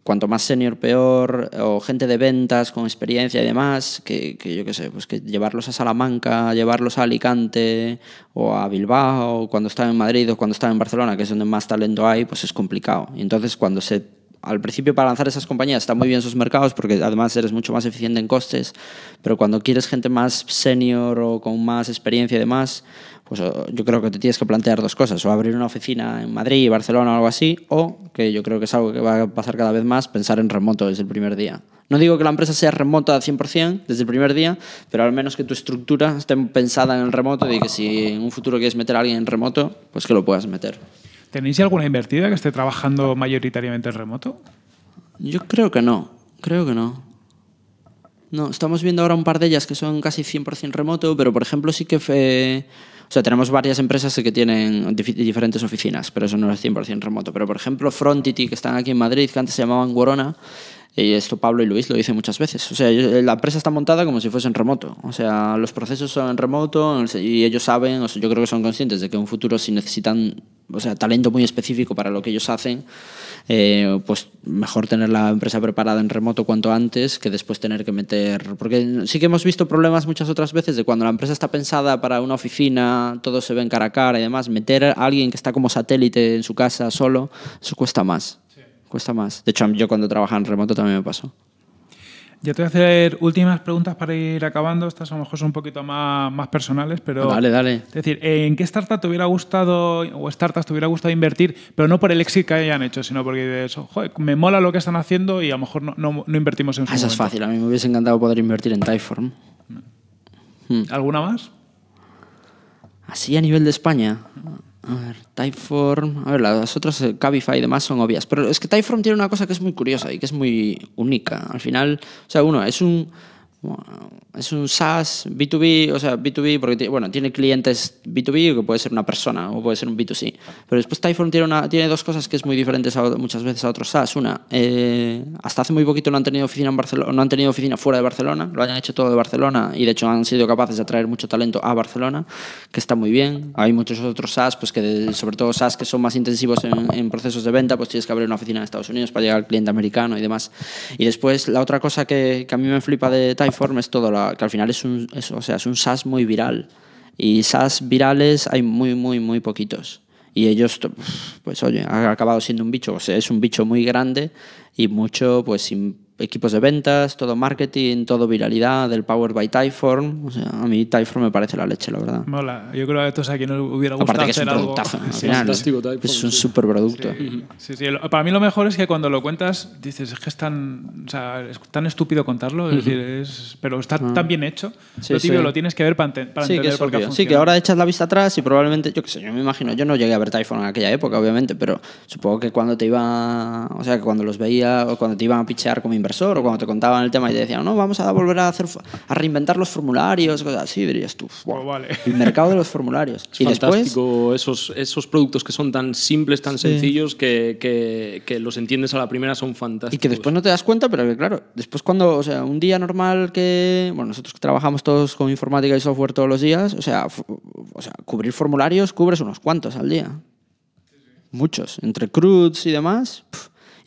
cuanto más senior peor, o gente de ventas con experiencia y demás, que, yo qué sé, pues que llevarlos a Salamanca, llevarlos a Alicante o a Bilbao, cuando están en Madrid o cuando están en Barcelona, que es donde más talento hay, pues es complicado. Y entonces cuando se al principio para lanzar esas compañías está muy bien sus mercados porque además eres mucho más eficiente en costes, pero cuando quieres gente más senior o con más experiencia y demás, pues eh, yo creo que te tienes que plantear dos cosas, o abrir una oficina en Madrid, Barcelona o algo así, o, que yo creo que es algo que va a pasar cada vez más, pensar en remoto desde el primer día. No digo que la empresa sea remota 100% desde el primer día, pero al menos que tu estructura esté pensada en el remoto y que si en un futuro quieres meter a alguien en remoto, pues que lo puedas meter. ¿Tenéis alguna invertida que esté trabajando mayoritariamente en remoto? Yo creo que no, creo que no. No, estamos viendo ahora un par de ellas que son casi 100% remoto, pero por ejemplo sí que... Eh, o sea, tenemos varias empresas que tienen diferentes oficinas, pero eso no es 100% remoto. Pero por ejemplo Frontity, que están aquí en Madrid, que antes se llamaban Corona, y esto Pablo y Luis lo dicen muchas veces. O sea, la empresa está montada como si fuese en remoto. O sea, los procesos son en remoto y ellos saben, o sea, yo creo que son conscientes de que en un futuro si necesitan o sea, talento muy específico para lo que ellos hacen, eh, pues mejor tener la empresa preparada en remoto cuanto antes que después tener que meter... Porque sí que hemos visto problemas muchas otras veces de cuando la empresa está pensada para una oficina, todo se ve en cara a cara y demás, meter a alguien que está como satélite en su casa solo, eso cuesta más cuesta más. De hecho, yo cuando trabajaba en remoto también me pasó. Ya te voy a hacer últimas preguntas para ir acabando. Estas a lo mejor son un poquito más, más personales, pero. Dale, dale. Es decir, ¿en qué startup te hubiera gustado o startups te hubiera gustado invertir, pero no por el éxito que hayan hecho, sino porque dices, oh, joder, me mola lo que están haciendo y a lo mejor no, invertimos en su ah, es fácil. A mí me hubiese encantado poder invertir en Typeform. ¿Alguna más? Así a nivel de España. A ver, Typeform. A ver, las otras, eh, Cabify y demás, son obvias. Pero es que Typeform tiene una cosa que es muy curiosa y que es muy única. Al final, o sea, uno, es un es un SaaS B2B, o sea, B2B porque bueno, tiene clientes B2B que puede ser una persona o puede ser un B2C. Pero después Typeform tiene, tiene dos cosas que es muy diferentes muchas veces a otros SaaS. Una, eh, hasta hace muy poquito no han tenido oficina en Barcelona, no han tenido oficina fuera de Barcelona, lo han hecho todo de Barcelona y de hecho han sido capaces de atraer mucho talento a Barcelona, que está muy bien. Hay muchos otros SaaS, pues que sobre todo SaaS que son más intensivos en, procesos de venta, pues tienes que abrir una oficina en Estados Unidos para llegar al cliente americano y demás. Y después la otra cosa que, que a mí me flipa de Typeform informes es todo, lo que al final es un, SAS sea, es un muy viral. Y SAS virales hay muy, muy, muy poquitos. Y ellos, pues oye, han acabado siendo un bicho, o sea, es un bicho muy grande y mucho, pues sin equipos de ventas, todo marketing, todo viralidad, del Power by Typhoon O sea, a mí Typhoon me parece la leche, la verdad. Mola. Yo creo que a aquí no hubiera gustado Aparte que es un productazo. sí, es, un super producto. Sí, Para mí lo mejor es que cuando lo cuentas dices, es que es tan, o sea, es tan estúpido contarlo, decir, es, pero está ah. tan bien hecho. lo lo tienes que ver para, entender por qué Sí, que ahora echas la vista atrás y probablemente, yo qué sé, yo me imagino, yo no llegué a ver Typhoon en aquella época, obviamente, pero supongo que cuando te iba, o sea, que cuando los veía o cuando te iban a pichear como inversor, o cuando te contaban el tema y te decían, no, vamos a volver a hacer a reinventar los formularios, cosas así, dirías tú, pues vale. el mercado de los formularios. fantástico esos, esos productos que son tan simples, tan sencillos, que, los entiendes a la primera, son fantásticos. Y que después no te das cuenta, pero que, claro, después cuando, o sea, un día normal que, bueno, nosotros que trabajamos todos con informática y software todos los días, o sea, cubrir formularios cubres unos cuantos al día. Muchos, entre cruz y demás.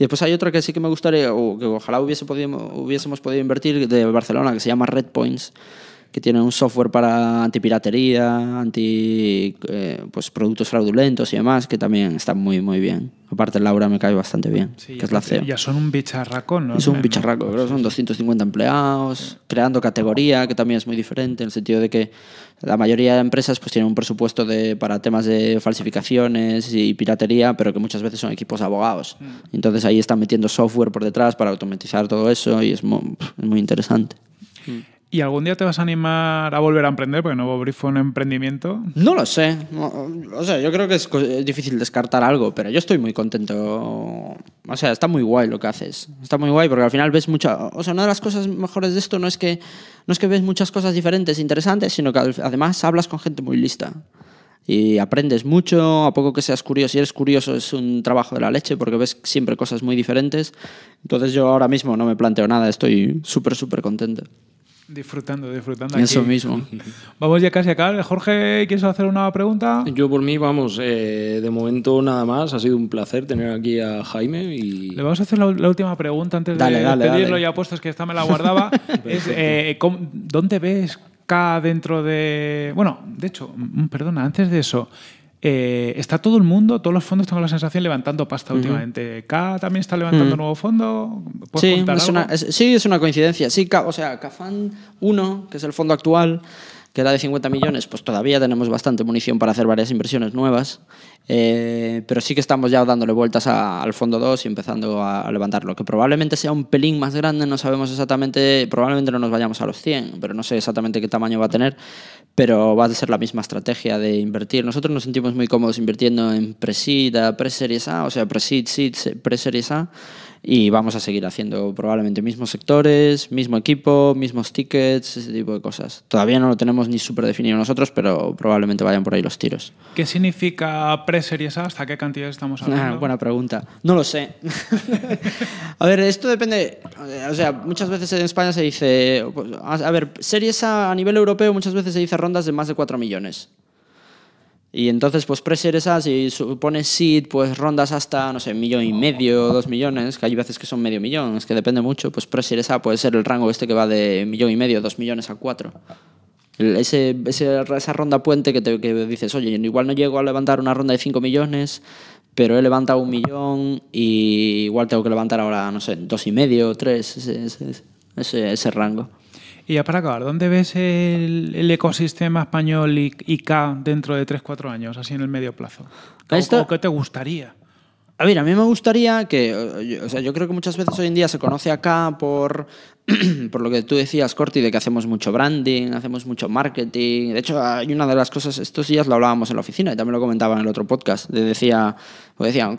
Y después hay otra que sí que me gustaría, o que ojalá hubiese podido, hubiésemos podido invertir, de Barcelona, que se llama Red Points que tienen un software para antipiratería, anti eh, pues productos fraudulentos y demás, que también están muy muy bien. Aparte Laura me cae bastante bien, que es la CEO. Ya son un bicharraco, ¿no? Es un bicharraco, creo, son 250 empleados, creando categoría, que también es muy diferente, en el sentido de que la mayoría de empresas pues tienen un presupuesto de, para temas de falsificaciones y piratería, pero que muchas veces son equipos abogados. Mm. Entonces ahí están metiendo software por detrás para automatizar todo eso y es muy, interesante. Mm. ¿Y algún día te vas a animar a volver a emprender? Porque Nuevo Brief fue un emprendimiento. No lo sé. O sea, yo creo que es difícil descartar algo, pero yo estoy muy contento. O sea, está muy guay lo que haces. Está muy guay porque al final ves mucha... O sea, una de las cosas mejores de esto no es que, no es que ves muchas cosas diferentes, interesantes, sino que además hablas con gente muy lista. Y aprendes mucho, a poco que seas curioso. Y eres curioso es un trabajo de la leche porque ves siempre cosas muy diferentes. Entonces yo ahora mismo no me planteo nada, estoy súper, súper contento. Disfrutando, disfrutando. Eso mismo. Vamos ya casi a acabar. Jorge, ¿quieres hacer una pregunta? Yo por mí, vamos, eh, de momento nada más. Ha sido un placer tener aquí a Jaime. Y... Le vamos a hacer la, última pregunta antes de pedirlo ya puesto, es que esta me la guardaba. <laughs> es, eh, ¿Dónde ves K dentro de... Bueno, de hecho, perdona, antes de eso... Eh, está todo el mundo, todos los fondos tengo la sensación levantando pasta últimamente. K también está levantando mm. nuevo fondo. Sí es, una, sí es, una, coincidencia. Sí, o sea, Cafán 1, que es el fondo actual, que era de 50 millones, pues todavía tenemos bastante munición para hacer varias inversiones nuevas, eh, pero sí que estamos ya dándole vueltas al fondo 2 y empezando a, levantarlo, que probablemente sea un pelín más grande, no sabemos exactamente, probablemente no nos vayamos a los 100, pero no sé exactamente qué tamaño va a tener, pero va a ser la misma estrategia de invertir. Nosotros nos sentimos muy cómodos invirtiendo en pre-seed, A, o sea, pre-seed, pre A, y vamos a seguir haciendo probablemente mismos sectores, mismo equipo, mismos tickets, ese tipo de cosas. Todavía no lo tenemos ni súper definido nosotros, pero probablemente vayan por ahí los tiros. ¿Qué significa pre series A? ¿Hasta qué cantidad estamos ah, hablando? buena pregunta. No lo sé. <laughs> a ver, esto depende... O sea, muchas veces en España se dice... Pues, a ver, series A a nivel europeo muchas veces se dice rondas de más de 4 millones. Y entonces, pues pre-seed si supones seed, pues rondas hasta, no sé, millón y medio, dos millones, que hay veces que son medio millón, es que depende mucho. Pues pre esa puede ser el rango este que va de millón y medio, dos millones a cuatro. Ese, esa ronda puente que, te, dices, oye, igual no llego a levantar una ronda de cinco millones, pero he levantado un millón y igual tengo que levantar ahora, no sé, dos y medio, tres, ese, ese rango. Y para acabar, ¿dónde ves el, ecosistema español y K dentro de 3-4 años, así en el medio plazo? qué te gustaría? A ver, a mí me gustaría que, o sea, yo creo que muchas veces hoy en día se conoce acá por <clears throat> por lo que tú decías, Corti, de que hacemos mucho branding, hacemos mucho marketing. De hecho, hay una de las cosas, estos días lo hablábamos en la oficina y también lo comentaba en el otro podcast. le decía, pues decían,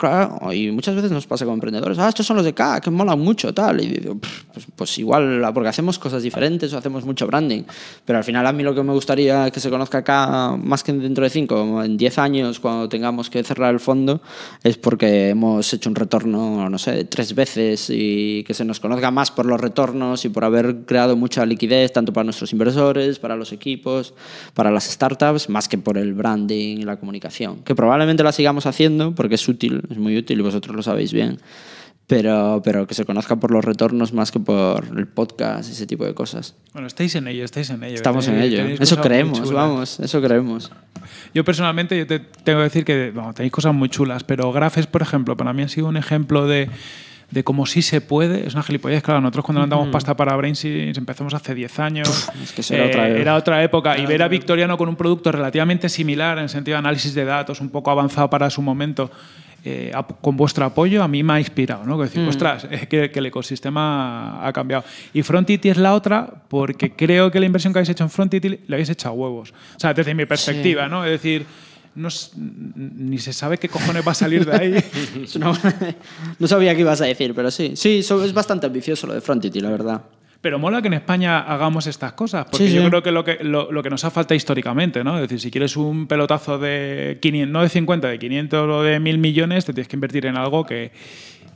y muchas veces nos pasa con emprendedores, ah, estos son los de acá que mola mucho, tal. Y digo, pues, pues, igual, porque hacemos cosas diferentes o hacemos mucho branding. Pero al final, a mí lo que me gustaría que se conozca acá, más que dentro de cinco en 10 años, cuando tengamos que cerrar el fondo, es porque hemos hecho un retorno, no sé, tres veces y que se nos conozca más por los retornos y por haber creado mucha liquidez, tanto para nuestros inversores, para los equipos, para las startups, más que por el branding y la comunicación, que probablemente la sigamos haciendo porque es útil, es muy útil y vosotros lo sabéis bien. Pero, pero, que se conozca por los retornos más que por el podcast, ese tipo de cosas. Bueno, estáis en ello, estáis en ello. Estamos en eh, ello. eso creemos, vamos, eso creemos. Yo personalmente yo te, tengo que decir que tenéis cosas muy chulas, pero Grafes, por ejemplo, para mí ha sido un ejemplo de de cómo sí se puede, es una gilipollez. Claro, nosotros cuando andamos pasta para BrainSys empezamos hace 10 años. Eh, era, otra época. y ver a Victoriano con un producto relativamente similar en sentido de análisis de datos, un poco avanzado para su momento. Eh, con vuestro apoyo a mí me ha inspirado, ¿no? Que decir, mm. <laughs> es que, el ecosistema ha cambiado. Y Frontity es la otra porque creo que la inversión que habéis hecho en Frontity la habéis hecho a huevos. O sea, desde mi perspectiva, ¿no? Es decir, no, ni se sabe qué cojones va a salir de ahí. <laughs> no, sabía qué ibas a decir, pero sí. Sí, es bastante ambicioso lo de Frontity, la verdad. Pero mola que en España hagamos estas cosas, porque yo creo que lo que, lo, que nos ha falta históricamente, ¿no? Es decir, si quieres un pelotazo de 500, no de 50, de 500 o de 1000 millones, te tienes que invertir en algo que,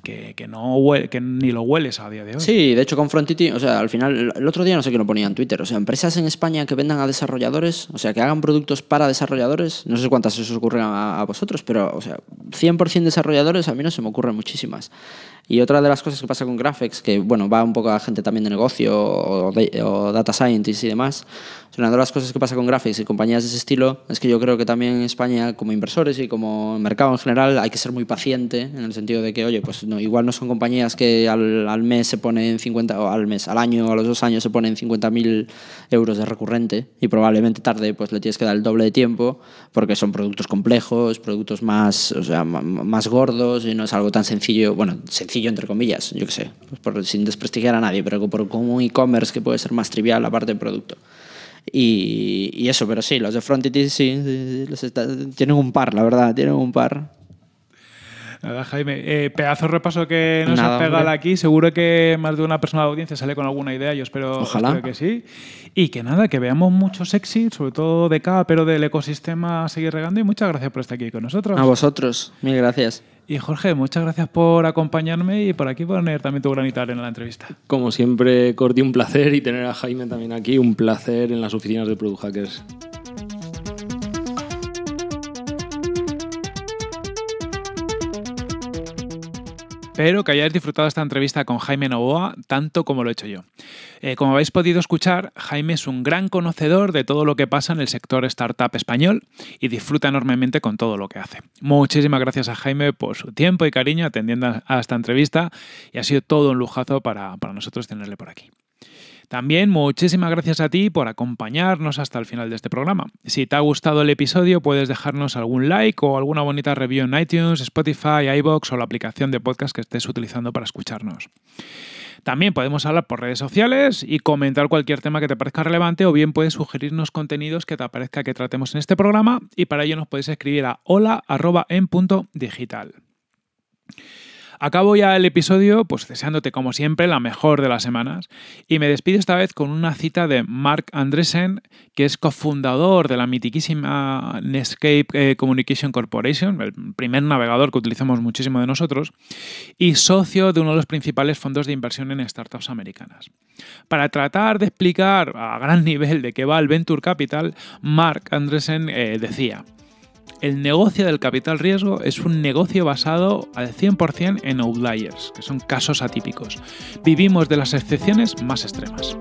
que, que no que ni lo hueles a día de hoy. Sí, de hecho con Frontity, o sea, al final, el otro día no sé qué lo ponía en Twitter, o sea, empresas en España que vendan a desarrolladores, o sea, que hagan productos para desarrolladores, no sé cuántas se os ocurren a, vosotros, pero, o sea, 100% desarrolladores a mí no se me ocurren muchísimas. Y otra de las cosas que pasa con Graphics, que bueno, va un poco a gente también de negocio o, o data scientists y demás, una de las cosas que pasa con graphics y compañías de ese estilo es que yo creo que también en España, como inversores y como mercado en general, hay que ser muy paciente en el sentido de que, oye, pues no, igual no son compañías que al, mes se ponen 50, al mes, al año o a los dos años se ponen 50.000 euros de recurrente y probablemente tarde pues le tienes que dar el doble de tiempo porque son productos complejos, productos más, o sea, más gordos y no es algo tan sencillo, bueno, sencillo entre comillas, yo qué sé, pues sin desprestigiar a nadie, pero por, con un e-commerce que puede ser más trivial aparte del producto. Y, eso, pero sí, los de Frontity sí, los tienen un par, la verdad, tienen un par. Nada, Jaime. Eh, pedazo repaso que nos ha pegado aquí. Seguro que más de una persona de audiencia sale con alguna idea. Yo espero, Ojalá. que sí. Y que nada, que veamos mucho sexy, sobre todo de cada, pero del ecosistema a seguir regando. Y muchas gracias por estar aquí con nosotros. A vosotros. Mil gracias. Y Jorge, muchas gracias por acompañarme y por aquí poner también tu granitar en la entrevista. Como siempre, Corti, un placer y tener a Jaime también aquí, un placer en las oficinas de Product Hackers. Espero que hayáis disfrutado esta entrevista con Jaime Novoa tanto como lo he hecho yo. Eh, como habéis podido escuchar, Jaime es un gran conocedor de todo lo que pasa en el sector startup español y disfruta enormemente con todo lo que hace. Muchísimas gracias a Jaime por su tiempo y cariño atendiendo a esta entrevista y ha sido todo un lujazo para nosotros tenerle por aquí. También muchísimas gracias a ti por acompañarnos hasta el final de este programa. Si te ha gustado el episodio puedes dejarnos algún like o alguna bonita review en iTunes, Spotify, iBox o la aplicación de podcast que estés utilizando para escucharnos. También podemos hablar por redes sociales y comentar cualquier tema que te parezca relevante o bien puedes sugerirnos contenidos que te parezca que tratemos en este programa y para ello nos puedes escribir a hola punto digital. Acabo ya el episodio pues deseándote como siempre la mejor de las semanas y me despido esta vez con una cita de Mark Andresen, que es cofundador de la mitiquísima Netscape eh, Communication Corporation, el primer navegador que utilizamos muchísimo de nosotros, y socio de uno de los principales fondos de inversión en startups americanas. Para tratar de explicar a gran <laughs> nivel de qué va el Venture Capital, Mark Andresen eh, decía, el negocio del capital riesgo es un negocio basado al 100% en outliers, que son casos atípicos. Vivimos de las excepciones más extremas.